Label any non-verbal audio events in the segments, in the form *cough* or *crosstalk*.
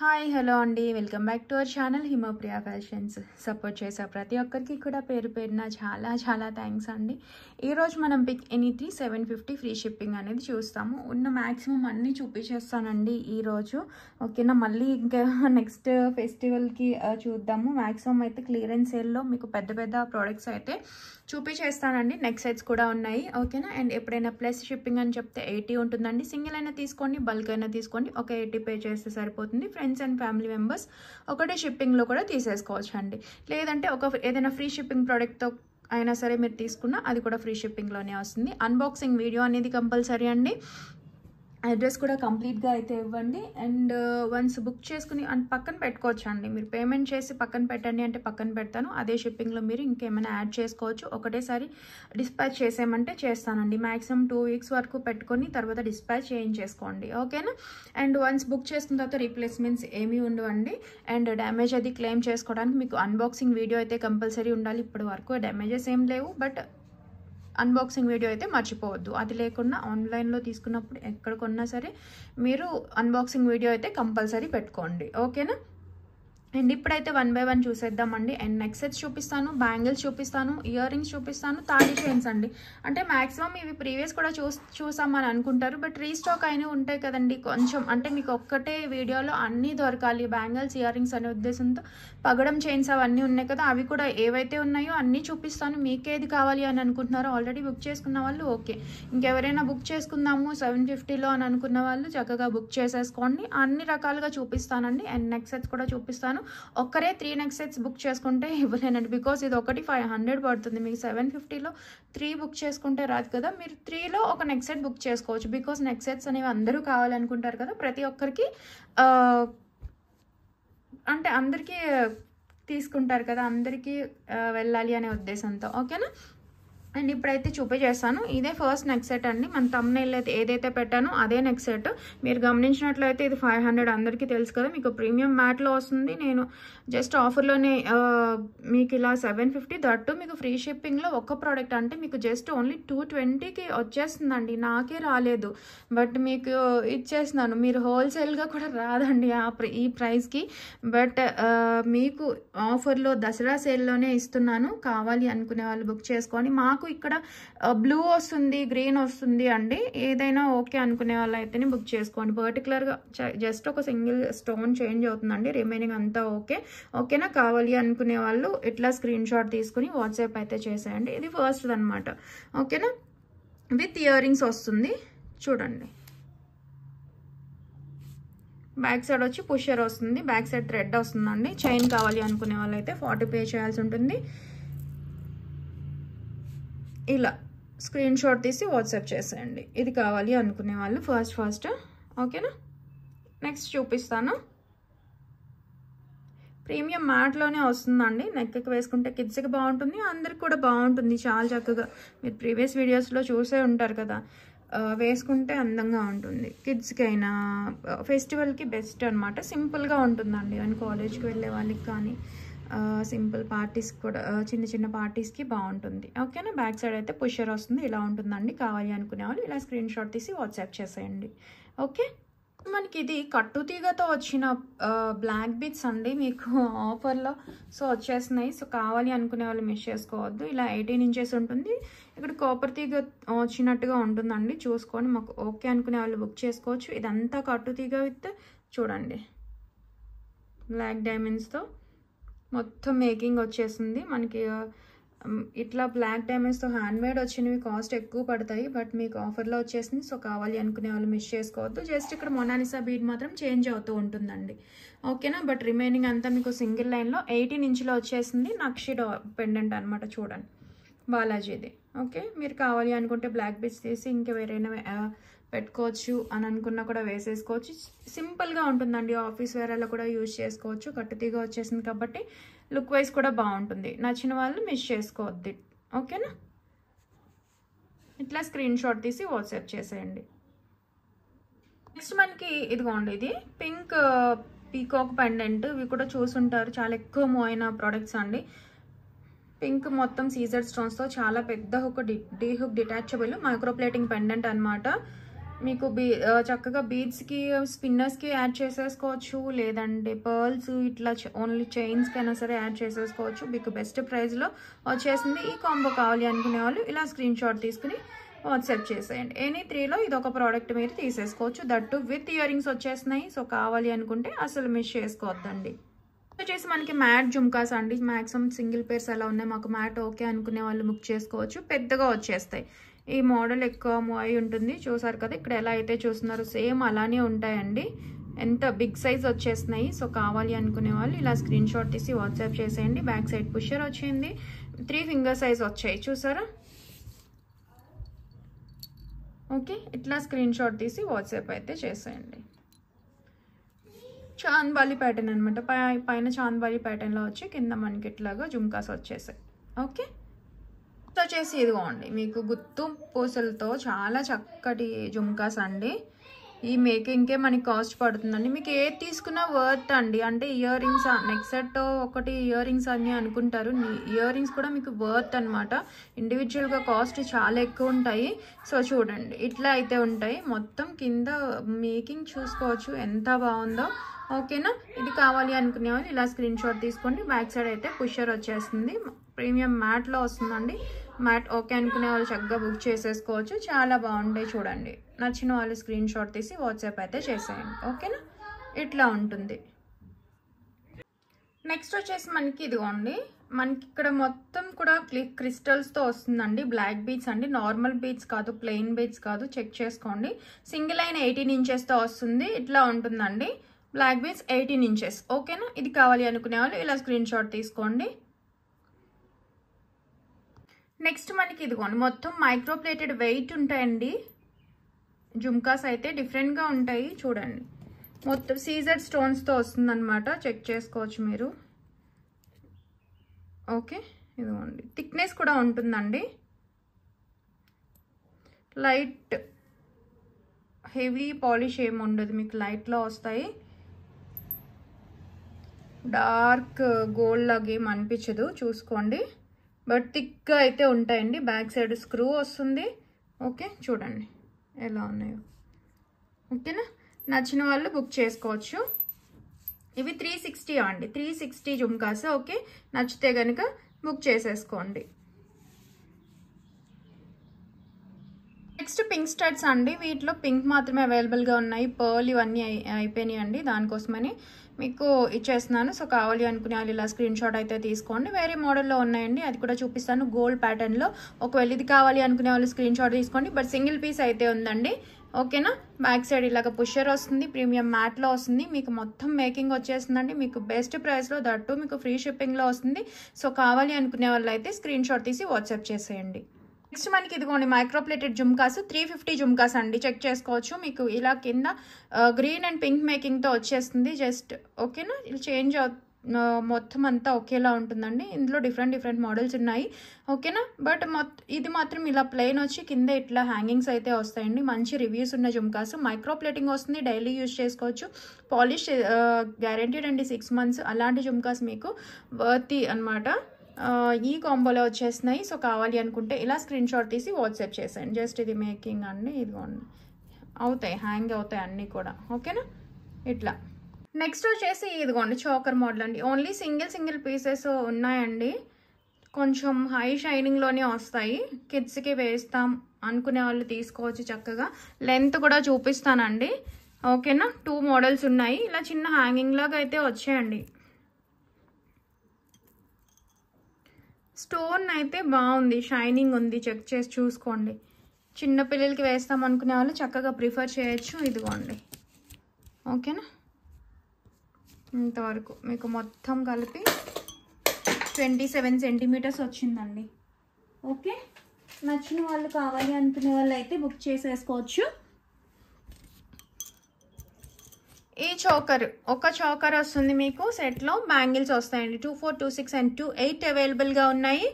hi hello అండి welcome back to our channel Himapriya fashions support చేసే ప్రతి ఒక్కరికి కూడా పేరు పేరున చాలా చాలా థ్యాంక్స్ అండి ఈరోజు మనం pick any three seven fifty free shipping అనేది చూస్తాము ఉన్న మ్యాక్సిమం అన్నీ చూపించేస్తానండి ఈరోజు ఓకేనా మళ్ళీ ఇంకా నెక్స్ట్ ఫెస్టివల్కి చూద్దాము మ్యాక్సిమం అయితే క్లియరెన్స్ సేల్లో మీకు పెద్ద పెద్ద ప్రోడక్ట్స్ అయితే చూపించేస్తానండి నెక్ సైజ్ కూడా ఉన్నాయి ఓకేనా అండ్ ఎప్పుడైనా ప్లస్ షిప్పింగ్ అని చెప్తే ఎయిటీ ఉంటుందండి సింగిల్ అయినా తీసుకోండి బల్క్ అయినా తీసుకోండి ఒక ఎయిటీ పే చేస్తే సరిపోతుంది ఫ్రెండ్స్ అండ్ ఫ్యామిలీ మెంబర్స్ ఒకటే షిప్పింగ్లో కూడా తీసేసుకోవచ్చు అండి లేదంటే ఒక ఏదైనా ఫ్రీ షిప్పింగ్ ప్రోడక్ట్తో అయినా సరే మీరు తీసుకున్నా అది కూడా ఫ్రీ షిప్పింగ్లోనే వస్తుంది అన్బాక్సింగ్ వీడియో అనేది కంపల్సరీ అండి అడ్రస్ కూడా కంప్లీట్గా అయితే ఇవ్వండి అండ్ వన్స్ uh, బుక్ చేసుకుని అండ్ పక్కన పెట్టుకోవచ్చు అండి మీరు పేమెంట్ చేసి పక్కన పెట్టండి అంటే పక్కన పెడతాను అదే షిప్పింగ్లో మీరు ఇంకేమైనా యాడ్ చేసుకోవచ్చు ఒకటేసారి డిస్పాచ్ చేసేయమంటే చేస్తానండి మ్యాక్సిమం టూ వీక్స్ వరకు పెట్టుకొని తర్వాత డిస్పాచ్ చేయించేసుకోండి ఓకేనా అండ్ వన్స్ బుక్ చేసుకున్న తర్వాత రీప్లేస్మెంట్స్ ఏమీ ఉండవండి అండ్ డ్యామేజ్ అది క్లెయిమ్ చేసుకోవడానికి మీకు అన్బాక్సింగ్ వీడియో అయితే కంపల్సరీ ఉండాలి ఇప్పటి వరకు డ్యామేజెస్ ఏం లేవు బట్ అన్బాక్సింగ్ వీడియో అయితే మర్చిపోవద్దు అది లేకుండా ఆన్లైన్లో తీసుకున్నప్పుడు ఎక్కడ కొన్నా సరే మీరు అన్బాక్సింగ్ వీడియో అయితే కంపల్సరీ పెట్టుకోండి ఓకేనా అండ్ ఇప్పుడైతే వన్ బై వన్ చూసేద్దామండి అండ్ నెక్సెట్స్ చూపిస్తాను బ్యాంగిల్స్ చూపిస్తాను ఇయర్ రింగ్స్ చూపిస్తాను తాళీ చైన్స్ అండి అంటే మ్యాక్సిమం ఇవి ప్రీవియస్ కూడా చూ చూసామని అనుకుంటారు బట్ రీస్టాక్ అయినా ఉంటాయి కదండి కొంచెం అంటే మీకు ఒక్కటే వీడియోలో అన్నీ దొరకాలి బ్యాంగిల్స్ ఇయర్ రింగ్స్ అనే ఉద్దేశంతో పగడం చైన్స్ అవన్నీ ఉన్నాయి కదా అవి కూడా ఏవైతే ఉన్నాయో అన్నీ చూపిస్తాను మీకేది కావాలి అని అనుకుంటున్నారో ఆల్రెడీ బుక్ చేసుకున్న వాళ్ళు ఓకే ఇంకెవరైనా బుక్ చేసుకుందాము సెవెన్ ఫిఫ్టీలో అని అనుకున్న వాళ్ళు చక్కగా బుక్ చేసేసుకోండి అన్ని రకాలుగా చూపిస్తానండి అండ్ నెక్సెట్స్ కూడా చూపిస్తాను ఒక్కరే త్రీ నెక్ సెట్స్ బుక్ చేసుకుంటే ఇవ్వలేనండి బికాస్ ఇది ఒకటి ఫైవ్ హండ్రెడ్ పడుతుంది మీకు సెవెన్ ఫిఫ్టీలో త్రీ బుక్ చేసుకుంటే రాదు కదా మీరు త్రీలో ఒక నెక్ సెట్ బుక్ చేసుకోవచ్చు బికాస్ నెక్ సెట్స్ అనేవి అందరూ కావాలనుకుంటారు కదా ప్రతి ఒక్కరికి అంటే అందరికీ తీసుకుంటారు కదా అందరికీ వెళ్ళాలి అనే ఉద్దేశంతో ఓకేనా అండ్ ఇప్పుడైతే చూపించేస్తాను ఇదే ఫస్ట్ నెక్ సెట్ అండి మన తమ్నైల్ అయితే ఏదైతే పెట్టానో అదే నెక్ సెట్ మీరు గమనించినట్లయితే ఇది ఫైవ్ హండ్రెడ్ అందరికీ తెలుసు కదా మీకు ప్రీమియం మ్యాట్లో వస్తుంది నేను జస్ట్ ఆఫర్లోనే మీకు ఇలా సెవెన్ ఫిఫ్టీ దట్టు మీకు ఫ్రీ షిప్పింగ్లో ఒక్క ప్రోడక్ట్ అంటే మీకు జస్ట్ ఓన్లీ టూ ట్వంటీకి వచ్చేస్తుందండి నాకే రాలేదు బట్ మీకు ఇచ్చేస్తున్నాను మీరు హోల్సేల్గా కూడా రాదండి ఆ ఈ ప్రైస్కి బట్ మీకు ఆఫర్లో దసరా సేల్లోనే ఇస్తున్నాను కావాలి అనుకునే వాళ్ళు బుక్ చేసుకొని మాకు మీకు ఇక్కడ బ్లూ వస్తుంది గ్రీన్ వస్తుంది అండి ఏదైనా ఓకే అనుకునే వాళ్ళు అయితేనే బుక్ చేసుకోండి పర్టికులర్గా జస్ట్ ఒక సింగిల్ స్టోన్ చేంజ్ అవుతుందండి రిమైనింగ్ అంతా ఓకే ఓకేనా కావాలి అనుకునే వాళ్ళు ఇట్లా స్క్రీన్ షాట్ తీసుకుని వాట్సాప్ అయితే చేసేయండి ఇది ఫస్ట్ అనమాట ఓకేనా విత్ ఇయర్ రింగ్స్ వస్తుంది చూడండి బ్యాక్ సైడ్ వచ్చి పుషర్ వస్తుంది బ్యాక్ సైడ్ థ్రెడ్ వస్తుందండి చైన్ కావాలి అనుకునే వాళ్ళైతే ఫార్టీ పే చేయాల్సి ఉంటుంది ఇలా స్క్రీన్ షాట్ తీసి వాట్సాప్ చేసేయండి ఇది కావాలి అనుకునే వాళ్ళు ఫాస్ట్ ఫాస్ట్ ఓకేనా నెక్స్ట్ చూపిస్తాను ప్రీమియం మ్యాట్లోనే వస్తుందండి నెక్కకి వేసుకుంటే కిడ్స్కి బాగుంటుంది అందరికి కూడా బాగుంటుంది చాలా చక్కగా మీరు ప్రీవియస్ వీడియోస్లో చూసే ఉంటారు కదా వేసుకుంటే అందంగా ఉంటుంది కిడ్స్కి అయినా ఫెస్టివల్కి బెస్ట్ అనమాట సింపుల్గా ఉంటుందండి అండ్ కాలేజ్కి వెళ్ళే వాళ్ళకి కానీ సింపుల్ పార్టీస్ కూడా చిన్న చిన్న పార్టీస్కి బాగుంటుంది ఓకేనా బ్యాక్ సైడ్ అయితే పుషర్ వస్తుంది ఇలా ఉంటుందండి కావాలి అనుకునే వాళ్ళు ఇలా స్క్రీన్ షాట్ తీసి వాట్సాప్ చేసేయండి ఓకే మనకి ఇది కట్టుతీగతో వచ్చిన బ్లాక్ బీట్స్ అండి మీకు ఆఫర్లో సో వచ్చేస్తున్నాయి సో కావాలి అనుకునే వాళ్ళు మిస్ చేసుకోవద్దు ఇలా ఎయిటీన్ ఇంచెస్ ఉంటుంది ఇక్కడ కాపర్ తీగ వచ్చినట్టుగా ఉంటుందండి చూసుకొని మాకు ఓకే అనుకునే వాళ్ళు బుక్ చేసుకోవచ్చు ఇదంతా కట్టుతీగ విత్ చూడండి బ్లాక్ డైమండ్స్తో మొత్తం మేకింగ్ వచ్చేసింది మనకి ఇట్లా బ్లాక్ డైమండ్స్తో హ్యాండ్ మేడ్ వచ్చినవి కాస్ట్ ఎక్కువ పడతాయి బట్ మీకు ఆఫర్లో వచ్చేసింది సో కావాలి అనుకునే వాళ్ళు మిస్ చేసుకోవద్దు జస్ట్ ఇక్కడ మొనానిసా బీడ్ మాత్రం చేంజ్ అవుతూ ఉంటుందండి ఓకేనా బట్ రిమైనింగ్ అంతా మీకు సింగిల్ లైన్లో ఎయిటీన్ ఇంచ్లో వచ్చేసింది నక్షి పెండెంట్ అనమాట చూడండి బాలాజీది ఓకే మీరు కావాలి అనుకుంటే బ్లాక్ బీచ్ తీసి ఇంకా వేరైనా పెట్టుకోవచ్చు అని అనుకున్నా కూడా వేసేసుకోవచ్చు సింపుల్గా ఉంటుందండి ఆఫీస్ వేరేలో కూడా యూజ్ చేసుకోవచ్చు కట్టుతీగా వచ్చేసింది కాబట్టి లుక్ వైజ్ కూడా బాగుంటుంది నచ్చిన వాళ్ళు మిస్ చేసుకోవద్ది ఓకేనా ఇట్లా స్క్రీన్ షాట్ తీసి వాట్సాప్ చేసేయండి నెక్స్ట్ మనకి ఇదిగోండి ఇది పింక్ పీకాక్ పెండెంట్ ఇవి కూడా చూసుంటారు చాలా ఎక్కువ మోయిన ప్రోడక్ట్స్ అండి పింక్ మొత్తం సీజర్ స్టోన్స్తో చాలా పెద్ద hook D D hook detachable micro plating pendant అనమాట మీకు బీ చక్కగా బీడ్స్కి స్పిన్నర్స్కి యాడ్ చేసేసుకోవచ్చు లేదంటే పర్ల్స్ ఇట్లా ఓన్లీ చైన్స్కైనా సరే యాడ్ చేసేసుకోవచ్చు మీకు బెస్ట్ ప్రైస్లో వచ్చేసింది ఈ కాంబో కావాలి అనుకునే వాళ్ళు ఇలా స్క్రీన్ షాట్ తీసుకుని వాట్సాప్ చేసేయండి ఎనీ త్రీలో ఇది ఒక ప్రోడక్ట్ మీరు తీసేసుకోవచ్చు దట్టు విత్ ఇయర్ రింగ్స్ వచ్చేసినాయి సో కావాలి అనుకుంటే అసలు మిస్ చేసుకోవద్దండి వచ్చేసి మనకి మ్యాట్ జుమ్కాస్ అండి మాక్సిమం సింగిల్ పేర్స్ అలా ఉన్నాయి మాకు మ్యాట్ ఓకే అనుకునే వాళ్ళు బుక్ చేసుకోవచ్చు పెద్దగా వచ్చేస్తాయి ఈ మోడల్ ఎక్కువ అయి ఉంటుంది చూసారు కదా ఇక్కడ ఎలా అయితే చూస్తున్నారు సేమ్ అలానే ఉంటాయండి ఎంత బిగ్ సైజ్ వచ్చేస్తున్నాయి సో కావాలి అనుకునే వాళ్ళు ఇలా స్క్రీన్ షాట్ తీసి వాట్సాప్ చేసేయండి బ్యాక్ సైడ్ పుషర్ వచ్చింది త్రీ ఫింగర్ సైజ్ వచ్చాయి చూసారా ఓకే ఇట్లా స్క్రీన్ షాట్ తీసి వాట్సాప్ అయితే చేసేయండి చాంద్బాలి ప్యాటర్న్ అనమాట పై పైన చాందబాలి ప్యాటర్న్లో వచ్చి కింద మనకి ఇట్లాగా జుమ్కాస్ వచ్చేసాయి ఓకే గుత్త చేసి ఇదిగోండి మీకు గుత్తు పూసలతో చాలా చక్కటి జుంకాస్ అండి ఈ మేకింగ్కే మనకి కాస్ట్ పడుతుందండి మీకు ఏది తీసుకున్నా వర్త్ అండి అంటే ఇయర్ రింగ్స్ నెక్సెట్ ఒకటి ఇయర్ రింగ్స్ అన్నీ అనుకుంటారు ఇయర్ రింగ్స్ కూడా మీకు వర్త్ అనమాట ఇండివిజువల్గా కాస్ట్ చాలా ఎక్కువ ఉంటాయి సో చూడండి ఇట్లా అయితే ఉంటాయి మొత్తం కింద మేకింగ్ చూసుకోవచ్చు ఎంత బాగుందో ఓకేనా ఇది కావాలి అనుకునే వాళ్ళు ఇలా స్క్రీన్ షాట్ తీసుకోండి బ్యాక్ సైడ్ అయితే పుషర్ వచ్చేస్తుంది ప్రీమియం మ్యాట్లో వస్తుందండి మ్యాట్ ఓకే అనుకునే వాళ్ళు చక్కగా బుక్ చేసేసుకోవచ్చు చాలా బాగుండే చూడండి నచ్చిన వాళ్ళు స్క్రీన్ షాట్ తీసి వాట్సాప్ అయితే చేసేయండి ఓకేనా ఇట్లా ఉంటుంది నెక్స్ట్ వచ్చేసి మనకి ఇదిగోండి మనకి ఇక్కడ మొత్తం కూడా క్రిస్టల్స్తో వస్తుందండి బ్లాక్ బీచ్ అండి నార్మల్ బీచ్ కాదు ప్లెయిన్ బీచ్ కాదు చెక్ చేసుకోండి సింగిల్ అయిన ఎయిటీన్ ఇంచెస్తో వస్తుంది ఇట్లా ఉంటుందండి బ్లాక్ బీచ్ ఎయిటీన్ ఇంచెస్ ఓకేనా ఇది కావాలి అనుకునే వాళ్ళు ఇలా స్క్రీన్ షాట్ తీసుకోండి నెక్స్ట్ మనకి ఇదిగోండి మొత్తం మైక్రోప్లేటెడ్ వెయిట్ ఉంటాయండి జుమ్కాస్ అయితే డిఫరెంట్గా ఉంటాయి చూడండి మొత్తం సీజర్ స్టోన్స్తో వస్తుందన్నమాట చెక్ చేసుకోవచ్చు మీరు ఓకే ఇదిగోండి థిక్నెస్ కూడా ఉంటుందండి లైట్ హెవీ పాలిష్ ఏమి ఉండదు మీకు లైట్లో వస్తాయి డార్క్ గోల్డ్ లాగా ఏమి అనిపించదు చూసుకోండి బట్ థిక్గా అయితే ఉంటాయండి బ్యాక్ సైడ్ స్క్రూ వస్తుంది ఓకే చూడండి ఎలా ఉన్నాయో ఓకేనా నచ్చిన వాళ్ళు బుక్ చేసుకోవచ్చు ఇవి త్రీ సిక్స్టీ అండి త్రీ సిక్స్టీ జుమ్కాస్ ఓకే నచ్చితే కనుక బుక్ చేసేసుకోండి నెక్స్ట్ పింక్ స్టడ్స్ అండి వీటిలో పింక్ మాత్రమే అవైలబుల్గా ఉన్నాయి పర్ల్ ఇవన్నీ అయిపోయినాయి అండి దానికోసమని మీకు ఇచ్చేస్తున్నాను సో కావాలి అనుకునే వాళ్ళు ఇలా స్క్రీన్ షాట్ అయితే తీసుకోండి వేరే మోడల్లో ఉన్నాయండి అది కూడా చూపిస్తాను గోల్డ్ ప్యాటర్న్లో ఒకవేళ ఇది కావాలి అనుకునే వాళ్ళు స్క్రీన్ షాట్ తీసుకోండి బట్ సింగిల్ పీస్ అయితే ఉందండి ఓకేనా బ్యాక్ సైడ్ ఇలాగ పుషర్ వస్తుంది ప్రీమియం మ్యాట్లో వస్తుంది మీకు మొత్తం మేకింగ్ వచ్చేస్తుందండి మీకు బెస్ట్ ప్రైస్లో దట్టు మీకు ఫ్రీ షిప్పింగ్లో వస్తుంది సో కావాలి అనుకునే వాళ్ళు అయితే స్క్రీన్ షాట్ తీసి వాట్సాప్ చేసేయండి నెక్స్ట్ మనకి ఇదిగోండి micro plated jhumkas three fifty jhumkas అండి చెక్ చేసుకోవచ్చు మీకు ఇలా కింద గ్రీన్ అండ్ పింక్ మేకింగ్తో వచ్చేస్తుంది జస్ట్ ఓకేనా ఇది చేంజ్ మొత్తం అంతా ఒకేలా ఉంటుందండి ఇందులో డిఫరెంట్ డిఫరెంట్ మోడల్స్ ఉన్నాయి ఓకేనా బట్ ఇది మాత్రం ఇలా ప్లెయిన్ వచ్చి కింద ఇట్లా హ్యాంగింగ్స్ అయితే వస్తాయండి మంచి రివ్యూస్ ఉన్న జుమ్కాస్ మైక్రో ప్లేటింగ్ వస్తుంది డైలీ యూజ్ చేసుకోవచ్చు పాలిష్ గ్యారంటీడ్ అండి సిక్స్ మంత్స్ అలాంటి జుమ్కాస్ మీకు వర్తి అనమాట ఈ కాంబోలో వచ్చేసినాయి సో కావాలి అనుకుంటే ఇలా స్క్రీన్ షాట్ తీసి వాట్సాప్ చేసేయండి జస్ట్ ఇది మేకింగ్ అన్ని ఇదిగోండి అవుతాయి హ్యాంగ్ అవుతాయి అన్నీ కూడా ఓకేనా ఇట్లా నెక్స్ట్ వచ్చేసి ఇదిగోండి చోకర్ మోడల్ అండి ఓన్లీ సింగిల్ సింగిల్ పీసెస్ ఉన్నాయండి కొంచెం హై షైనింగ్లోనే వస్తాయి కిడ్స్కి వేస్తాం అనుకునే వాళ్ళు తీసుకోవచ్చు చక్కగా లెంత్ కూడా చూపిస్తానండి ఓకేనా టూ మోడల్స్ ఉన్నాయి ఇలా చిన్న హ్యాంగింగ్లాగా అయితే వచ్చాయండి స్టోన్ అయితే బాగుంది షైనింగ్ ఉంది చెక్ చేసి చూసుకోండి చిన్నపిల్లలకి వేస్తాం అనుకునే వాళ్ళు చక్కగా ప్రిఫర్ చేయొచ్చు ఇదిగోండి ఓకేనా ఇంతవరకు మీకు మొత్తం కలిపి ట్వంటీ సెవెన్ సెంటీమీటర్స్ వచ్చిందండి ఓకే నచ్చిన వాళ్ళు కావాలి అనుకునే వాళ్ళు అయితే బుక్ చేసేసుకోవచ్చు ఈ చోకర్ ఒక చోకర్ వస్తుంది మీకు సెట్లో బ్యాంగిల్స్ వస్తాయండి two four two six and two eight అవైలబుల్గా ఉన్నాయి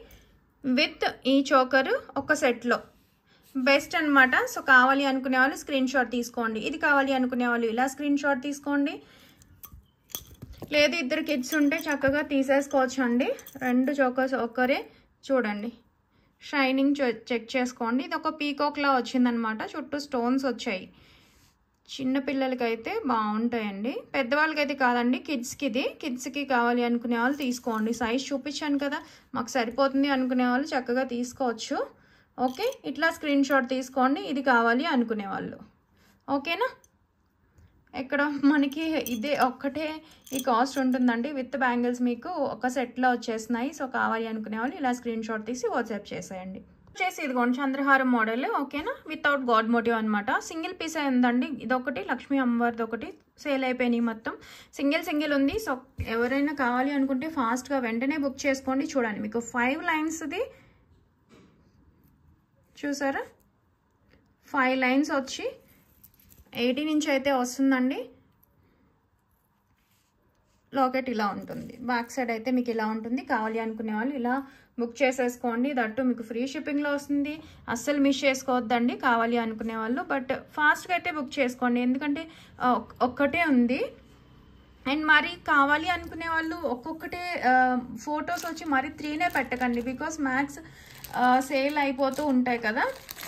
విత్ ఈ చోకర్ ఒక సెట్లో బెస్ట్ అనమాట సో కావాలి అనుకునే వాళ్ళు స్క్రీన్ షాట్ తీసుకోండి ఇది కావాలి అనుకునే వాళ్ళు ఇలా స్క్రీన్ షాట్ తీసుకోండి లేదు ఇద్దరు కిడ్స్ ఉంటే చక్కగా తీసేసుకోవచ్చు అండి రెండు చోకర్స్ ఒక్కరే చూడండి షైనింగ్ చెక్ చేసుకోండి ఇది ఒక పీకాక్లా వచ్చిందనమాట చుట్టూ స్టోన్స్ వచ్చాయి చిన్నపిల్లలకైతే బాగుంటాయండి పెద్దవాళ్ళకైతే కాదండి కిడ్స్కి ఇది కిడ్స్కి కావాలి అనుకునే వాళ్ళు తీసుకోండి సైజ్ చూపించాను కదా మాకు సరిపోతుంది అనుకునే వాళ్ళు చక్కగా తీసుకోవచ్చు ఓకే ఇట్లా స్క్రీన్ షాట్ తీసుకోండి ఇది కావాలి అనుకునే వాళ్ళు ఓకేనా ఇక్కడ మనకి ఇదే ఒక్కటే ఈ కాస్ట్ ఉంటుందండి విత్ బ్యాంగిల్స్ మీకు ఒక సెట్లో వచ్చేస్తున్నాయి సో కావాలి అనుకునే వాళ్ళు ఇలా స్క్రీన్ షాట్ తీసి వాట్సాప్ చేసేయండి వచ్చేసి ఇదిగోండి చంద్రహారం మోడల్ ఓకేనా వితౌట్ గాడ్ మోటివ్ అనమాట సింగిల్ పీస్ ఏందండి ఇదొకటి లక్ష్మీ అమ్మవారిది ఒకటి సేల్ అయిపోయినాయి మొత్తం సింగిల్ సింగిల్ ఉంది సో ఎవరైనా కావాలి అనుకుంటే ఫాస్ట్గా వెంటనే బుక్ చేసుకోండి చూడండి మీకు ఫైవ్ లైన్స్ది చూసారా ఫైవ్ లైన్స్ వచ్చి ఎయిటీ నుంచి అయితే వస్తుందండి లాకెట్ ఇలా ఉంటుంది బ్యాక్ సైడ్ అయితే మీకు ఇలా ఉంటుంది కావాలి అనుకునే వాళ్ళు ఇలా బుక్ చేసేసుకోండి దట్టు మీకు ఫ్రీ షిప్పింగ్లో వస్తుంది అస్సలు మిస్ చేసుకోవద్దండి కావాలి అనుకునే వాళ్ళు బట్ ఫాస్ట్గా అయితే బుక్ చేసుకోండి ఎందుకంటే ఒక్కటే ఉంది అండ్ మరి కావాలి అనుకునే వాళ్ళు ఒక్కొక్కటే ఫొటోస్ వచ్చి మరి త్రీనే పెట్టకండి బికాస్ మ్యాక్స్ సేల్ అయిపోతూ ఉంటాయి కదా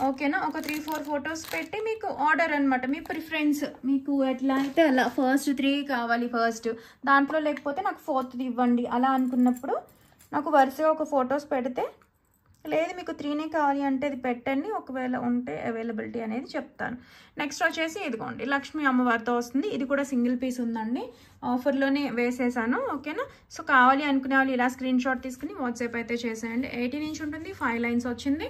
ఓకేనా ఒక త్రీ ఫోర్ ఫొటోస్ పెట్టి మీకు ఆర్డర్ అనమాట మీ ప్రిఫరెన్స్ మీకు ఎట్లా అయితే అలా ఫస్ట్ త్రీ కావాలి ఫస్ట్ దాంట్లో లేకపోతే నాకు ఫోర్త్ది ఇవ్వండి అలా అనుకున్నప్పుడు నాకు వరుసగా ఒక ఫొటోస్ పెడితే లేదు మీకు త్రీనే కావాలి అంటే అది పెట్టండి ఒకవేళ ఉంటే అవైలబిలిటీ అనేది చెప్తాను నెక్స్ట్ వచ్చేసి ఇదిగోండి లక్ష్మి అమ్మవారితో వస్తుంది ఇది కూడా సింగిల్ పీస్ ఉందండి ఆఫర్లోనే వేసేసాను ఓకేనా సో కావాలి అనుకునే వాళ్ళు ఇలా స్క్రీన్ షాట్ తీసుకుని వాట్సాప్ అయితే చేసేయండి ఎయిటీన్ ఇంచ్ ఉంటుంది ఫైవ్ లైన్స్ వచ్చింది